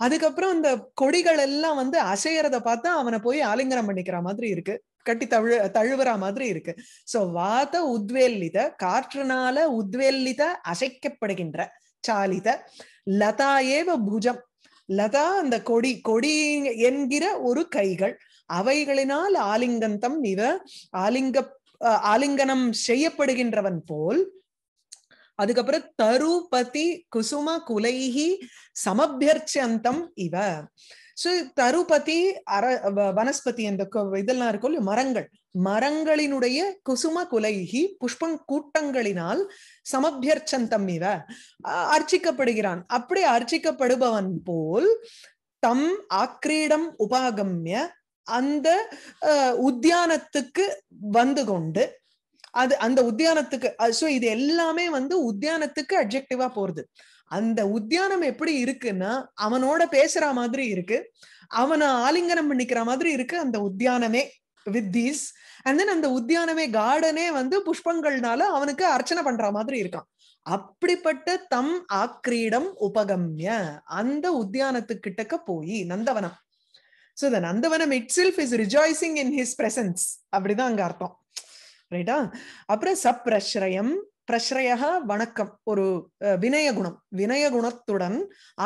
அதுக்கப்புறம் இந்த கொடிகள் எல்லாம் வந்து அசையறத பார்த்தா அவனை போய் ஆலிங்கனம் பண்ணிக்கிற மாதிரி இருக்கு கட்டி தழு தழுவுற மாதிரி இருக்கு சோ வாத உத்வேலித காற்றுனால உத்வேலித அசைக்கப்படுகின்ற சாலித லதா ஏவ புஜம் லதா அந்த கொடி கொடி என்கிற ஒரு கைகள் அவைகளினால் ஆலிங்கந்தம் இவ ஆலிங்க ஆலிங்கனம் செய்யப்படுகின்றவன் போல் அதுக்கப்புறம் தருபதி குசும குலைஹி சமபியர்ச்சந்தம் இவ சோ தருபதி அர வனஸ்பதி அந்த இதெல்லாம் இருக்கும் மரங்கள் மரங்களினுடைய குசும குலைகி புஷ்பங் கூட்டங்களினால் சமபியர்ச்சந்தம் இவ அர்ச்சிக்கப்படுகிறான் அப்படி அர்ச்சிக்கப்படுபவன் போல் தம் ஆக்கிரீடம் உபாகம்ய அந்த உத்தியானத்துக்கு வந்து கொண்டு அது அந்த உத்தியானத்துக்கு ஸோ இது எல்லாமே வந்து உத்தியானத்துக்கு அப்ஜெக்டிவா போறது அந்த உத்தியானம் எப்படி இருக்குன்னா அவனோட பேசுற மாதிரி இருக்கு அவனை ஆலிங்கனம் பண்ணிக்கிற மாதிரி இருக்கு அந்த உத்தியானமே வித் தீஸ் அண்ட் தென் அந்த உத்தியானமே கார்டனே வந்து புஷ்பங்கள்னால அவனுக்கு அர்ச்சனை பண்ற மாதிரி இருக்கான் அப்படிப்பட்ட தம் ஆக்கிரீடம் உபகம்ய அந்த உத்தியானத்துக்கிட்டக்க போய் நந்தவனம் ஸோ த நந்தவனம் itself is rejoicing in his presence அப்படிதான் அங்க அர்த்தம் ரைட்டா அப்புறம் சப்ரஸ்ரயம் பிரஸ்ரயா வணக்கம் ஒரு வினய குணம் வினய குணத்துடன்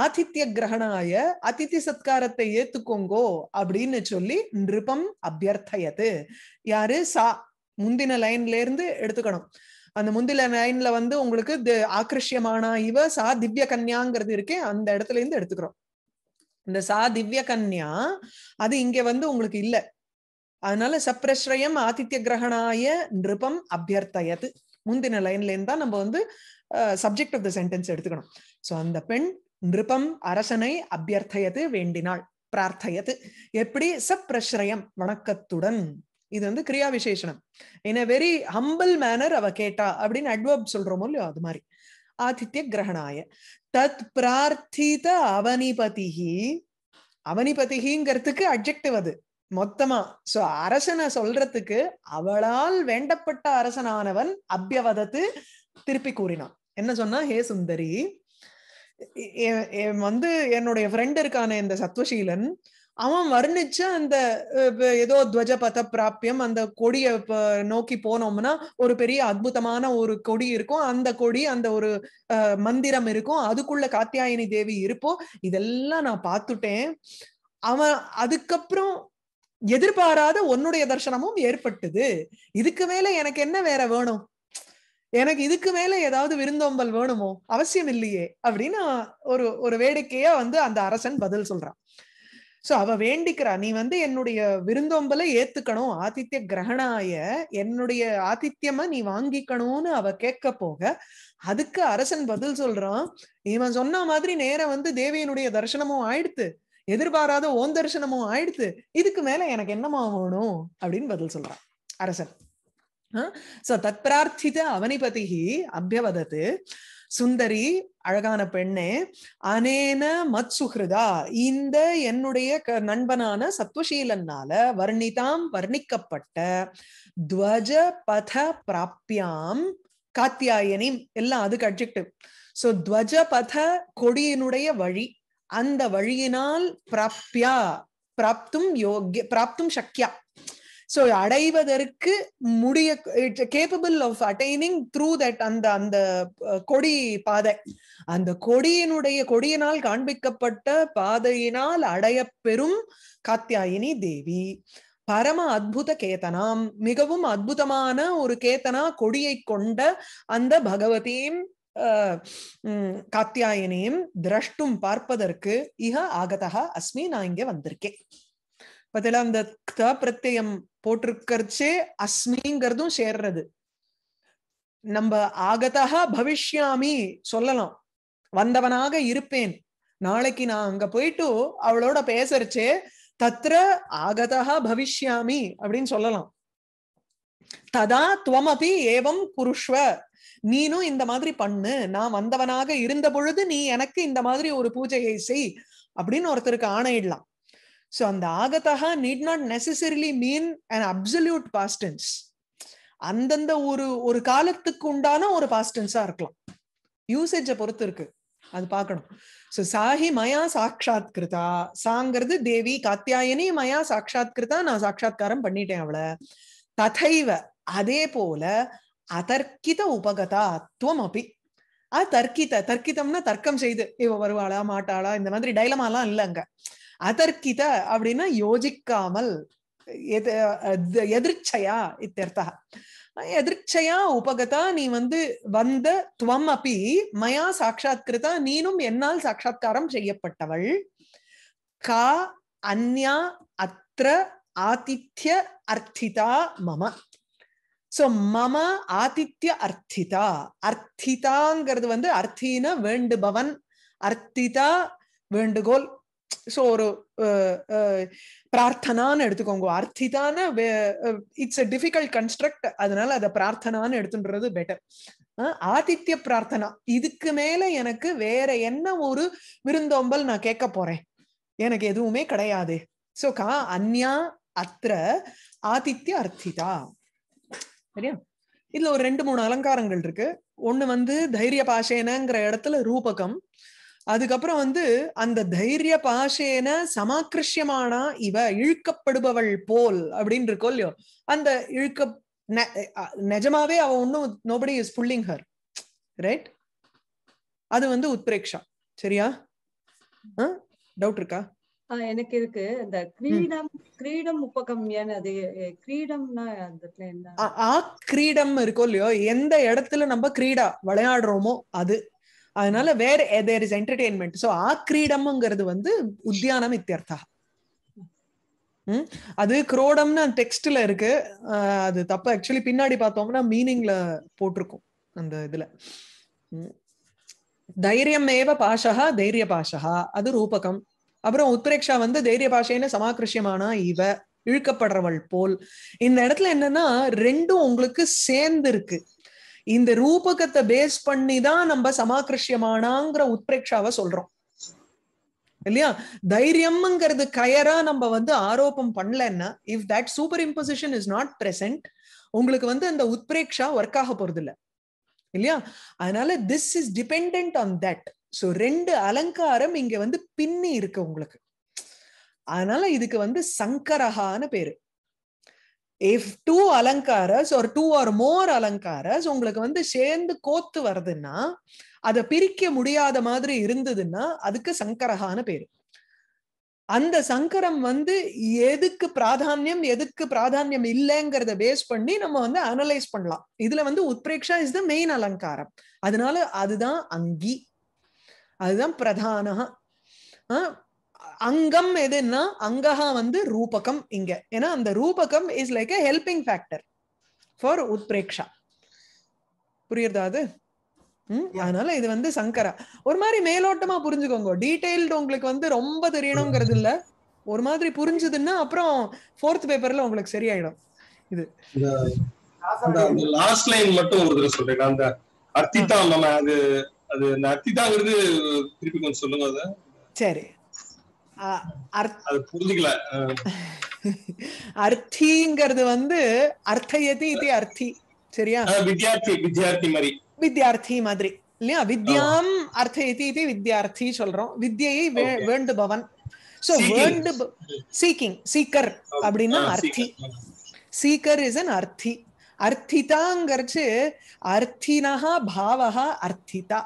ஆதித்ய கிரகணாய அதித்தி சத்காரத்தை ஏத்துக்கோங்கோ அப்படின்னு சொல்லி நிருபம் அபியர்த்தயது யாரு சா முந்தின லைன்ல இருந்து எடுத்துக்கணும் அந்த முந்தின லைன்ல வந்து உங்களுக்கு ஆக்கிருஷ்யமான இவ சா திவ்ய கன்யாங்கிறது இருக்கே அந்த இடத்துல இருந்து எடுத்துக்கிறோம் இந்த சா திவ்ய கன்யா அது இங்க வந்து உங்களுக்கு இல்லை அதனால சப்ரஸ்ரயம் ஆதித்ய கிரகணாய நிருபம் அபியர்த்தயது முந்தின லைன்ல இருந்தா நம்ம வந்து சப்ஜெக்ட் ஆஃப் த சென்டென்ஸ் எடுத்துக்கணும் சோ அந்த பெண் நிருபம் அரசனை அபியர்த்தயது வேண்டினாள் பிரார்த்தயது எப்படி சப்ரஸ்ரயம் வணக்கத்துடன் இது வந்து கிரியா விசேஷனம் in a very humble manner அவ கேட்டா அப்படின்னு அட்வர்ப் சொல்றோமோ இல்லையோ அது மாதிரி ஆதித்ய கிரகணாய தத் பிரார்த்தித அவனிபதி அவனிபதிகிங்கிறதுக்கு அப்ஜெக்டிவ் அது மொத்தமா சோ அரசனை சொல்றதுக்கு அவளால் வேண்டப்பட்ட அரசனானவன் அபியவதத்து திருப்பி கூறினான் என்ன சொன்னா ஹே சுந்தரி வந்து என்னுடைய ஃப்ரெண்ட் இருக்கான இந்த சத்வசீலன் அவன் வர்ணிச்சு அந்த ஏதோ துவஜ பத பிராபியம் அந்த கொடியை நோக்கி போனோம்னா ஒரு பெரிய அற்புதமான ஒரு கொடி இருக்கும் அந்த கொடி அந்த ஒரு மந்திரம் இருக்கும் அதுக்குள்ள காத்தியாயினி தேவி இருப்போ இதெல்லாம் நான் பார்த்துட்டேன் அவன் அதுக்கப்புறம் எதிர்பாராத உன்னுடைய தர்சனமும் ஏற்பட்டது இதுக்கு மேல எனக்கு என்ன வேற வேணும் எனக்கு இதுக்கு மேல ஏதாவது விருந்தோம்பல் வேணுமோ அவசியம் இல்லையே அப்படின்னு ஒரு ஒரு வேடிக்கையா வந்து அந்த அரசன் பதில் சொல்றான் சோ அவ வேண்டிக்கிறா நீ வந்து என்னுடைய விருந்தோம்பல ஏத்துக்கணும் ஆதித்ய கிரகணாய என்னுடைய ஆதித்யமா நீ வாங்கிக்கணும்னு அவ கேட்க போக அதுக்கு அரசன் பதில் சொல்றான் இவன் சொன்ன மாதிரி நேரம் வந்து தேவியனுடைய தரிசனமும் ஆயிடுத்து எதிர்பாராத ஓன் தரிசனமும் ஆயிடுத்து இதுக்கு மேல எனக்கு என்னமா வேணும் அப்படின்னு பதில் சொல்றான் அரசன் ஆஹ் சோ தத் பிரார்த்தித அவனிபதி அபியவதத்து சுந்தரி அழகான பெண்ணே அனேன மத்சுகிருதா இந்த என்னுடைய நண்பனான சத்வசீலனால வர்ணிதாம் வர்ணிக்கப்பட்ட துவஜ பத பிராப்தியாம் காத்தியாயனி எல்லாம் அதுக்கு அட்ஜெக்டிவ் சோ துவஜ பத கொடியினுடைய வழி அந்த வழியினால் பிராப்தியா பிராப்தும் யோகிய பிராப்தும் சக்கியா ஸோ அடைவதற்கு முடிய it's capable of attaining through that அந்த அந்த கொடி பாதை அந்த கொடியினுடைய கொடியினால் காண்பிக்கப்பட்ட பாதையினால் அடைய பெறும் காத்தியாயினி தேவி பரம அத்புத கேத்தனாம் மிகவும் அற்புதமான ஒரு கேத்தனா கொடியை கொண்ட அந்த பகவதியும் காத்தியாயனையும் திரஷ்டும் பார்ப்பதற்கு இக ஆகதா அஸ்மி நான் இங்க வந்திருக்கேன் பதில அந்த த பிரத்யம் போட்டிருக்கிறச்சே அஸ்மிங்கிறதும் சேர்றது நம்ம ஆகதா பவிஷ்யாமி சொல்லலாம் வந்தவனாக இருப்பேன் நாளைக்கு நான் அங்க போயிட்டு அவளோட பேசறச்சே தத்ர ஆகதா பவிஷ்யாமி அப்படின்னு சொல்லலாம் ததா துவமபி ஏவம் குருஷ்வ நீனும் இந்த மாதிரி பண்ணு நான் வந்தவனாக இருந்த பொழுது நீ எனக்கு இந்த மாதிரி ஒரு பூஜையை செய் அப்படின்னு ஒருத்தருக்கு ஆணையிடலாம் ஸோ அந்த ஆகத்தகா need not necessarily mean and absolute பாஸ்டன்ஸ் அந்தந்த ஒரு ஒரு காலத்துக்கு உண்டான ஒரு பாஸ்டன்ஸா இருக்கலாம் யூசேஜை பொறுத்து இருக்கு அது பார்க்கணும் ஸோ சாஹி மயா சாட்சாத் கிருதா சாங்கிறது தேவி காத்தியாயனி மயா சாட்சாத் கிருதா நான் சாட்சாத்காரம் பண்ணிட்டேன் அவளை ததைவ அதே போல அதர்க்கித உபகதா அத்துவம் அப்படி அது தர்க்கித தர்க்கிதம்னா தர்க்கம் செய்து இவ வருவாளா மாட்டாளா இந்த மாதிரி டைலமாலாம் இல்லை அங்க அதர்க்கித அப்படின்னா யோசிக்காமல் எது எதிர்ச்சையா இத்தர்த்தா எதிர்ச்சையா உபகதா நீ வந்து வந்த துவம் அப்பி மயா சாட்சாத்கிருதா நீனும் என்னால் சாட்சாத்காரம் செய்யப்பட்டவள் கா அந்யா அத்திர ஆதித்ய அர்த்திதா மம சோ மம ஆதித்ய அர்த்திதா அர்த்திதாங்கிறது வந்து அர்த்தின வேண்டுபவன் அர்த்திதா வேண்டுகோள் ஸோ ஒரு uh, uh, பிரார்த்தனான்னு எடுத்துக்கோங்க அர்த்திதான இட்ஸ் அ டிஃபிகல்ட் கன்ஸ்ட்ரக்ட் அதனால அதை பிரார்த்தனான்னு எடுத்துன்றது பெட்டர் ஆதித்ய பிரார்த்தனா இதுக்கு மேல எனக்கு வேற என்ன ஒரு விருந்தோம்பல் நான் கேட்க போறேன் எனக்கு எதுவுமே கிடையாது ஸோ கா அந்யா அத்திர ஆதித்ய அர்த்திதா சரியா இதுல ஒரு ரெண்டு மூணு அலங்காரங்கள் இருக்கு ஒண்ணு வந்து தைரிய பாஷேனங்கிற இடத்துல ரூபகம் அதுக்கப்புறம் வந்து அந்த தைரிய பாஷேன சமாக்கிருஷ்யமானா இவ இழுக்கப்படுபவள் போல் அப்படின்னு இருக்கோ இல்லையோ அந்த இழுக்க நிஜமாவே அவ ஒன்னும் nobody is pulling her right அது வந்து உத்ரேக்ஷா சரியா டவுட் இருக்கா எனக்கு இருக்கு இந்த கிரீடம் கிரீடம் உபகம்யன் அது கிரீடம்னா அந்த என்ன ஆ கிரீடம் இருக்கோ இல்லையோ எந்த இடத்துல நம்ம கிரீடா விளையாடுறோமோ அது அதனால வேற தேர் இஸ் என்டர்டெயின்மெண்ட் ஸோ கிரீடம்ங்கிறது வந்து உத்தியானம் இத்தியர்த்தா அது குரோடம்னு அந்த டெக்ஸ்ட்ல இருக்கு அது தப்பு ஆக்சுவலி பின்னாடி பார்த்தோம்னா மீனிங்ல போட்டிருக்கும் அந்த இதுல தைரியம் ஏவ பாஷா தைரிய பாஷா அது ரூபகம் அப்புறம் உத்ரேக்ஷா வந்து தைரிய பாஷைன்னு சமாக்கிருஷ்யமானா இவ இழுக்கப்படுறவள் போல் இந்த இடத்துல என்னன்னா ரெண்டும் உங்களுக்கு சேர்ந்து இருக்கு இந்த ரூபகத்தை பேஸ் பண்ணி தான் நம்ம சமாக்கிருஷ்யமானாங்கிற உத்ரேக்ஷாவை சொல்றோம் இல்லையா தைரியம்ங்கிறது கயரா நம்ம வந்து ஆரோபம் பண்ணலன்னா if that superimposition is not present உங்களுக்கு வந்து அந்த உத்பிரேக்ஷா ஒர்க் ஆக போறது இல்லை இல்லையா அதனால this is depend on that so ரெண்டு அலங்காரம் இங்க வந்து பின்னி இருக்கு உங்களுக்கு அதனால இதுக்கு வந்து சங்கரஹான பேரு இஃப் டூ அலங்காரஸ் ஒரு டூ ஆர் மோர் அலங்காரஸ் உங்களுக்கு வந்து சேர்ந்து கோத்து வருதுன்னா அதை பிரிக்க முடியாத மாதிரி இருந்ததுன்னா அதுக்கு சங்கரஹான பேரு அந்த சங்கரம் வந்து எதுக்கு பிராதானியம் எதுக்கு பிராதானியம் இல்லைங்கிறத பேஸ் பண்ணி நம்ம வந்து அனலைஸ் பண்ணலாம் இதுல வந்து உத்பிரேக்ஷா இஸ் த மெயின் அலங்காரம் அதனால அதுதான் அங்கி அதுதான் பிரதான அங்கம் எதுன்னா அங்கஹா வந்து ரூபகம் இங்க ஏன்னா அந்த ரூபகம் is like helping factor for உத்பிரேக்ஷா புரியுறதா அது அதனால இது வந்து சங்கரா ஒரு மாதிரி மேலோட்டமா புரிஞ்சுக்கோங்க டீடைல்டு உங்களுக்கு வந்து ரொம்ப தெரியணுங்கிறது இல்ல ஒரு மாதிரி புரிஞ்சதுன்னா அப்புறம் ஃபோர்த் பேப்பர்ல உங்களுக்கு சரியாயிடும் இது லாஸ்ட் லைன் மட்டும் ஒரு தடவை சொல்றேன் அந்த அர்த்திதா அது அது அர்த்திதாங்கிறது திருப்பி கொஞ்சம் சொல்லுங்க அதை சரி அர்த்திங்கிறது வந்து அர்த்தயதி இது அர்த்தி சரியா வித்யார்த்தி வித்யார்த்தி மாதிரி வித்யார்த்தி மாதிரி இல்லையா வித்யாம் அர்த்தயதி இது வித்யார்த்தி சொல்றோம் வித்யை வேண்டுபவன் சோ வேண்டு சீக்கிங் சீக்கர் அப்படின்னா அர்த்தி சீக்கர் இஸ் அன் அர்த்தி அர்த்திதாங்கிறச்சு அர்த்தினஹா பாவஹா அர்த்திதா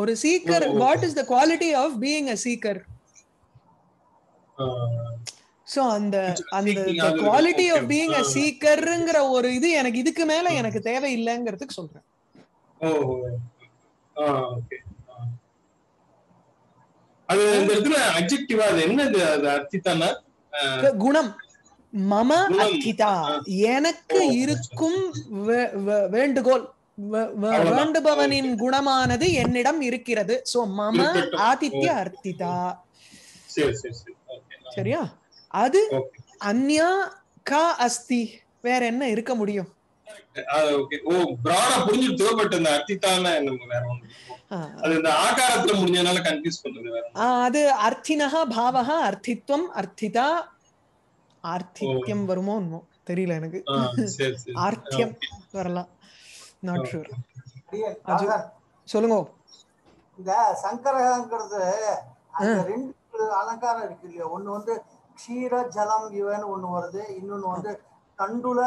ஒரு seeker what is the quality of being a seeker so அந்த அந்த குவாலிட்டி ஆஃப் பீயிங் அ சீக்கர்ங்கற ஒரு இது எனக்கு இதுக்கு மேல hmm. எனக்கு தேவை இல்லங்கிறதுக்கு சொல்றேன் ஓ oh, oh, oh. ah, ah. அது இந்த இடத்துல அட்ஜெக்டிவா அது என்னது அது அர்த்திதானா ah. குணம் மம அர்த்திதா எனக்கு இருக்கும் வேண்டுகோள் வேண்டுபவனின் குணமானது என்னிடம் இருக்கிறது சோ மம ஆதித்ய அர்த்திதா சரி சரி சரி சரியா அது அந்யா கா அஸ்தி வேற என்ன இருக்க முடியும் அது அர்த்தினஹா பாவஹா அர்த்தித்வம் அர்த்திதா ஆர்த்தித்யம் வருமோ ஒன்றும் தெரியல எனக்கு ஆர்த்தியம் வரலாம் நாட் ஷூர் சொல்லுங்க இந்த சங்கரங்கிறது ரெண்டு அலங்காரம் இருக்கு இல்லையா ஒண்ணு வந்து க்ஷீர ஜலம் இவன் ஒண்ணு வருது இன்னொன்னு வந்து தண்டுல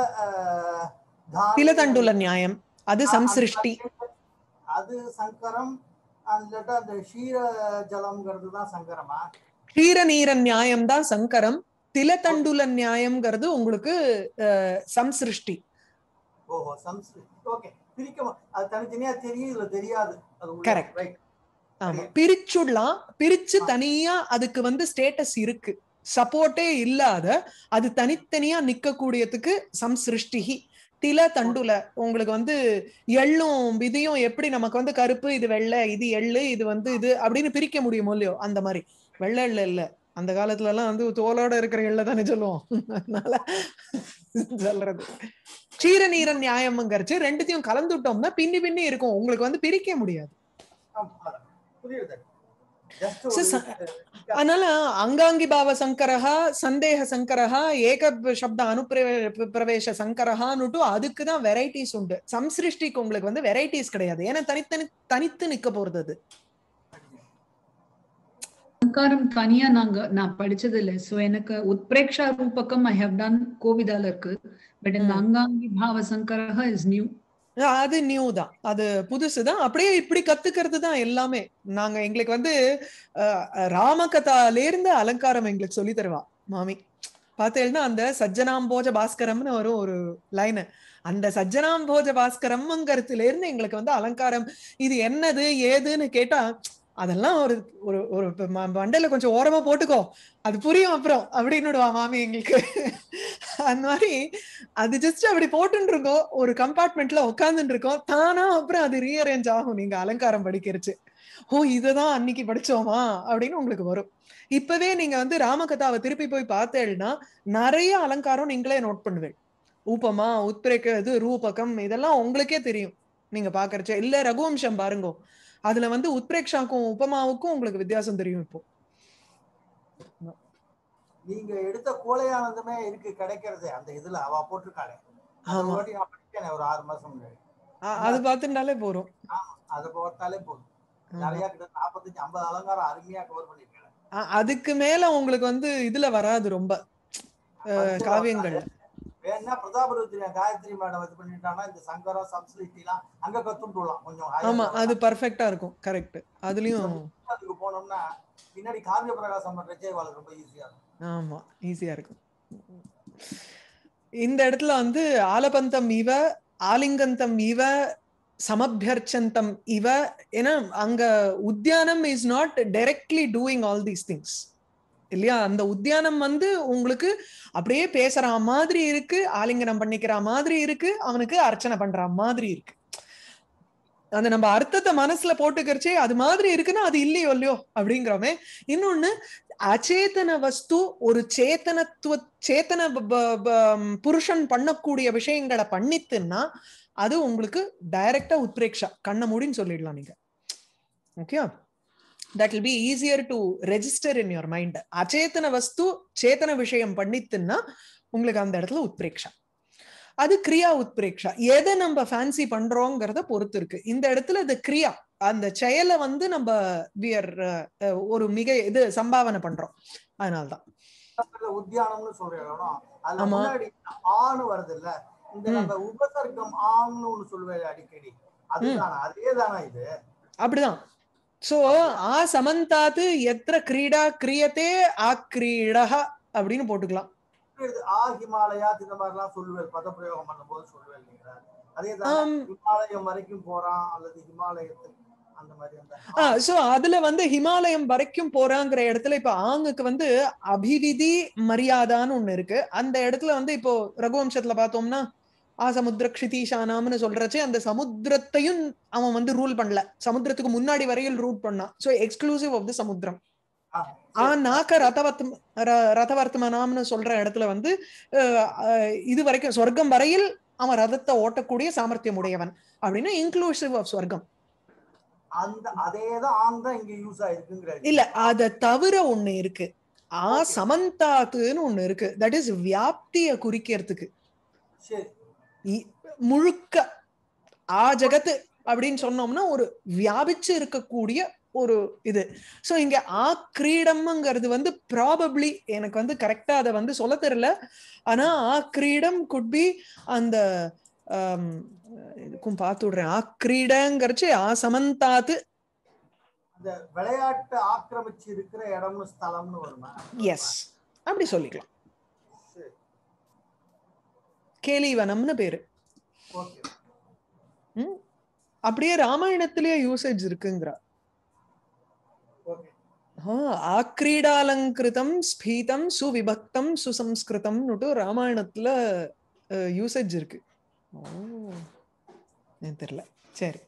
திலதண்டுல நியாயம் அது சம்சிருஷ்டி அது சங்கரம் அந்த ஷீர ஜலம்ங்கிறது தான் சங்கரமா க்ஷீர நீர நியாயம் தான் சங்கரம் தில தண்டுல நியாயம்ங்கிறது உங்களுக்கு சம்சிருஷ்டி ஓஹோ சம்சிருஷ்டி ஓகே பிரிக்கமா அது தனித்தனியா தெரியும் இல்ல தெரியாது கரெக்ட் ரைட் பிரிச்சுடலாம் பிரிச்சு தனியா அதுக்கு வந்து ஸ்டேட்டஸ் இருக்கு சப்போர்ட்டே இல்லாத அது தனித்தனியா நிக்கக்கூடியதுக்கு சம் சிருஷ்டிகி தில தண்டுல உங்களுக்கு வந்து எள்ளும் விதியும் எப்படி நமக்கு வந்து கருப்பு இது வெள்ளை இது எள்ளு இது வந்து இது அப்படின்னு பிரிக்க முடியுமோ இல்லையோ அந்த மாதிரி வெள்ளை எள்ள இல்ல அந்த காலத்துல எல்லாம் வந்து தோலோட இருக்கிற எள்ள தானே சொல்லுவோம் அதனால சொல்றது சீர நீர நியாயம்ங்கிறச்சு ரெண்டுத்தையும் கலந்துட்டோம்னா பின்னி பின்னி இருக்கும் உங்களுக்கு வந்து பிரிக்க முடியாது அதனால அங்காங்கி பாவ சங்கரஹா சந்தேக சங்கரஹா ஏக சப்த அனுப்பிரவே பிரவேச சங்கரஹான்னுட்டு அதுக்கு தான் வெரைட்டிஸ் உண்டு சம்சிருஷ்டிக்கு உங்களுக்கு வந்து வெரைட்டிஸ் கிடையாது ஏன்னா தனித்தனி தனித்து நிக்க போறது அது அலங்காரம் தனியா நாங்க நான் படிச்சது இல்ல சோ எனக்கு உத்பிரேக்ஷா ரூபக்கம் ஐ ஹவ் டன் கோவிதால இருக்கு பட் இந்த அங்காங்கி பாவ சங்கரஹா இஸ் நியூ அது நியூ தான் அது புதுசு தான் அப்படியே இப்படி கத்துக்கிறது தான் எல்லாமே நாங்க எங்களுக்கு வந்து ராமகதால இருந்து அலங்காரம் எங்களுக்கு சொல்லி தருவா மாமி பார்த்தேன்னா அந்த சஜ்ஜனாம்போஜ பாஸ்கரம்னு வரும் ஒரு லைனு அந்த சஜ்ஜனாம்போஜ பாஸ்கரம்ங்கிறதுல இருந்து எங்களுக்கு வந்து அலங்காரம் இது என்னது ஏதுன்னு கேட்டா அதெல்லாம் ஒரு ஒரு ஒரு மண்டையில கொஞ்சம் ஓரமா போட்டுக்கோ அது புரியும் அப்புறம் அப்படின்னு மாமி எங்களுக்கு அந்த மாதிரி அது ஜஸ்ட் அப்படி போட்டுன்னு இருக்கோம் ஒரு கம்பார்ட்மெண்ட்ல உட்காந்துட்டு இருக்கோம் தானா அப்புறம் அது ரீஅரேஞ்ச் ஆகும் நீங்க அலங்காரம் படிக்கிறச்சு ஓ இதுதான் அன்னைக்கு படிச்சோமா அப்படின்னு உங்களுக்கு வரும் இப்பவே நீங்க வந்து ராமகதாவை திருப்பி போய் பார்த்தேன்னா நிறைய அலங்காரம் நீங்களே நோட் பண்ணுவேன் ஊப்பமா உத்ரேக்கு இது ரூபகம் இதெல்லாம் உங்களுக்கே தெரியும் நீங்க பாக்குறச்ச இல்ல ரகுவம்சம் பாருங்கோ அதுல வந்து உத்ரேக்ஷாக்கும் உபமாவுக்கும் உங்களுக்கு வித்தியாசம் தெரியும் இப்போ நீங்க எடுத்த கோலையானதுமே இருக்கு கிடைக்கிறதே அந்த இதுல அவ போட்டிருக்காளே நான் படிச்சேன் ஒரு ஆறு மாசம் முன்னாடி அது பார்த்துட்டாலே போறோம் அது பார்த்தாலே போதும் நிறைய கிட்ட நாற்பத்தஞ்சு ஐம்பது அலங்காரம் அருமையா கவர் பண்ணிருக்கேன் அதுக்கு மேல உங்களுக்கு வந்து இதுல வராது ரொம்ப காவியங்கள் வேணா பிரதாபருத்திரி காயத்ரி மேடம் இது பண்ணிட்டாங்கன்னா இந்த சங்கரம் சப்சிலிட்டிலாம் அங்க கத்துட்டுலாம் கொஞ்சம் ஆமா அது பர்ஃபெக்டா இருக்கும் கரெக்ட் அதுலயும் அதுக்கு போனோம்னா பின்னாடி காவிய பிரகாசம் பண்றச்சே வாழ் ரொம்ப ஈஸியா இருக்கும் ஆமா ஈஸியா இருக்கும் இந்த இடத்துல வந்து ஆலபந்தம் இவ ஆலிங்கந்தம் இவ சமபியர்ச்சந்தம் இவ ஏன்னா அங்க உத்தியானம் is not directly doing all these things இல்லையா அந்த உத்தியானம் வந்து உங்களுக்கு அப்படியே பேசுற மாதிரி இருக்கு ஆலிங்கனம் பண்ணிக்கிற மாதிரி இருக்கு அவனுக்கு அர்ச்சனை பண்ற மாதிரி இருக்கு அந்த நம்ம அர்த்தத்தை மனசுல போட்டுக்கிறச்சே அது மாதிரி இருக்குன்னா அது இல்லையோ இல்லையோ அப்படிங்கிறோமே இன்னொன்னு அச்சேதன வஸ்து ஒரு சேத்தனத்துவ சேத்தன புருஷன் பண்ணக்கூடிய விஷயங்களை பண்ணித்துன்னா அது உங்களுக்கு டைரக்டா உத்ரேக்ஷா கண்ண மூடின்னு சொல்லிடலாம் நீங்க okay that will be easier to register in your mind அச்சேத்தன வஸ்து சேத்தன விஷயம் பண்ணித்துன்னா உங்களுக்கு அந்த இடத்துல உத்பிரேக்ஷா அது கிரியா உத்பிரேக்ஷா எதை நம்ம ஃபேன்சி பண்றோங்கிறத பொறுத்து இருக்கு இந்த இடத்துல இது கிரியா அந்த செயலை வந்து நம்ம வியர் ஒரு மிக இது சம்பாவனை பண்றோம் அதனாலதான் உத்தியானம்னு சொல்றேன் வருது இல்ல இந்த நம்ம உபசர்க்கம் ஆம்னு ஒண்ணு அடிக்கடி அதுதான் அதேதானா இது அப்படிதான் சோ ஆ சமந்தாத்து எத்திர கிரீடா கிரியத்தே ஆ கிரீடா அப்படின்னு போட்டுக்கலாம் ஆ ஹிமாலயா இந்த மாதிரிலாம் சொல்லுவேன் பதப்பிரயோகம் பண்ணும்போது சொல்லுவேன் அதேதான் ஹிமாலயம் வரைக்கும் போறான் அல்லது ஹிமாலயத்துக்கு சோ அதுல வந்து ஹிமாலயம் வரைக்கும் போறாங்கிற இடத்துல இப்ப ஆங்குக்கு வந்து அபிவிதி மரியாதான்னு ஒண்ணு இருக்கு அந்த இடத்துல வந்து இப்போ ரகுவம்சத்துல பார்த்தோம்னா ஆ சமுத்திர சொல்றச்சு அந்த சமுத்திரத்தையும் அவன் வந்து ரூல் பண்ணல சமுத்திரத்துக்கு முன்னாடி வரையில் ரூட் பண்ணான் ஸோ எக்ஸ்க்ளூசிவ் ஆஃப் தி சமுத்திரம் ஆ நாக்க ரதவர்த்தம் ரதவர்த்தமனாம்னு சொல்ற இடத்துல வந்து இது வரைக்கும் சொர்க்கம் வரையில் அவன் ரதத்தை ஓட்டக்கூடிய சாமர்த்தியம் உடையவன் அப்படின்னா இன்க்ளூசிவ் ஆஃப் சொர்க்கம் இல்ல அத தவிர ஒண்ணு இருக்கு ஆ சமந்தாத்துன்னு ஒண்ணு இருக்கு தட் இஸ் வியாப்தியை குறிக்கிறதுக்கு முழுக்க ஆ ஜகத்து அப்படின்னு சொன்னோம்னா ஒரு வியாபிச்சு இருக்கக்கூடிய ஒரு இது ஸோ இங்க ஆ கிரீடம்ங்கிறது வந்து ப்ராபப்ளி எனக்கு வந்து கரெக்டா அதை வந்து சொல்ல தெரியல ஆனா ஆ கிரீடம் குட் பி அந்த இதுக்கும் பார்த்து விடுறேன் ஆ கிரீடங்கிறச்சு ஆ சமந்தாத்து விளையாட்டு ஆக்கிரமிச்சு இருக்கிற இடம்னு ஸ்தலம்னு வருமா எஸ் அப்படி சொல்லிக்கலாம் கேலிவனம்னு பேரு அப்படியே ராமாயணத்திலேயே யூசேஜ் இருக்குங்கிறார் ஆக்ரீடாலங்கிருதம் ஸ்பீதம் சுவிபக்தம் சுசம்ஸ்கிருதம் ராமாயணத்துல யூசேஜ் இருக்கு தெரியல சரி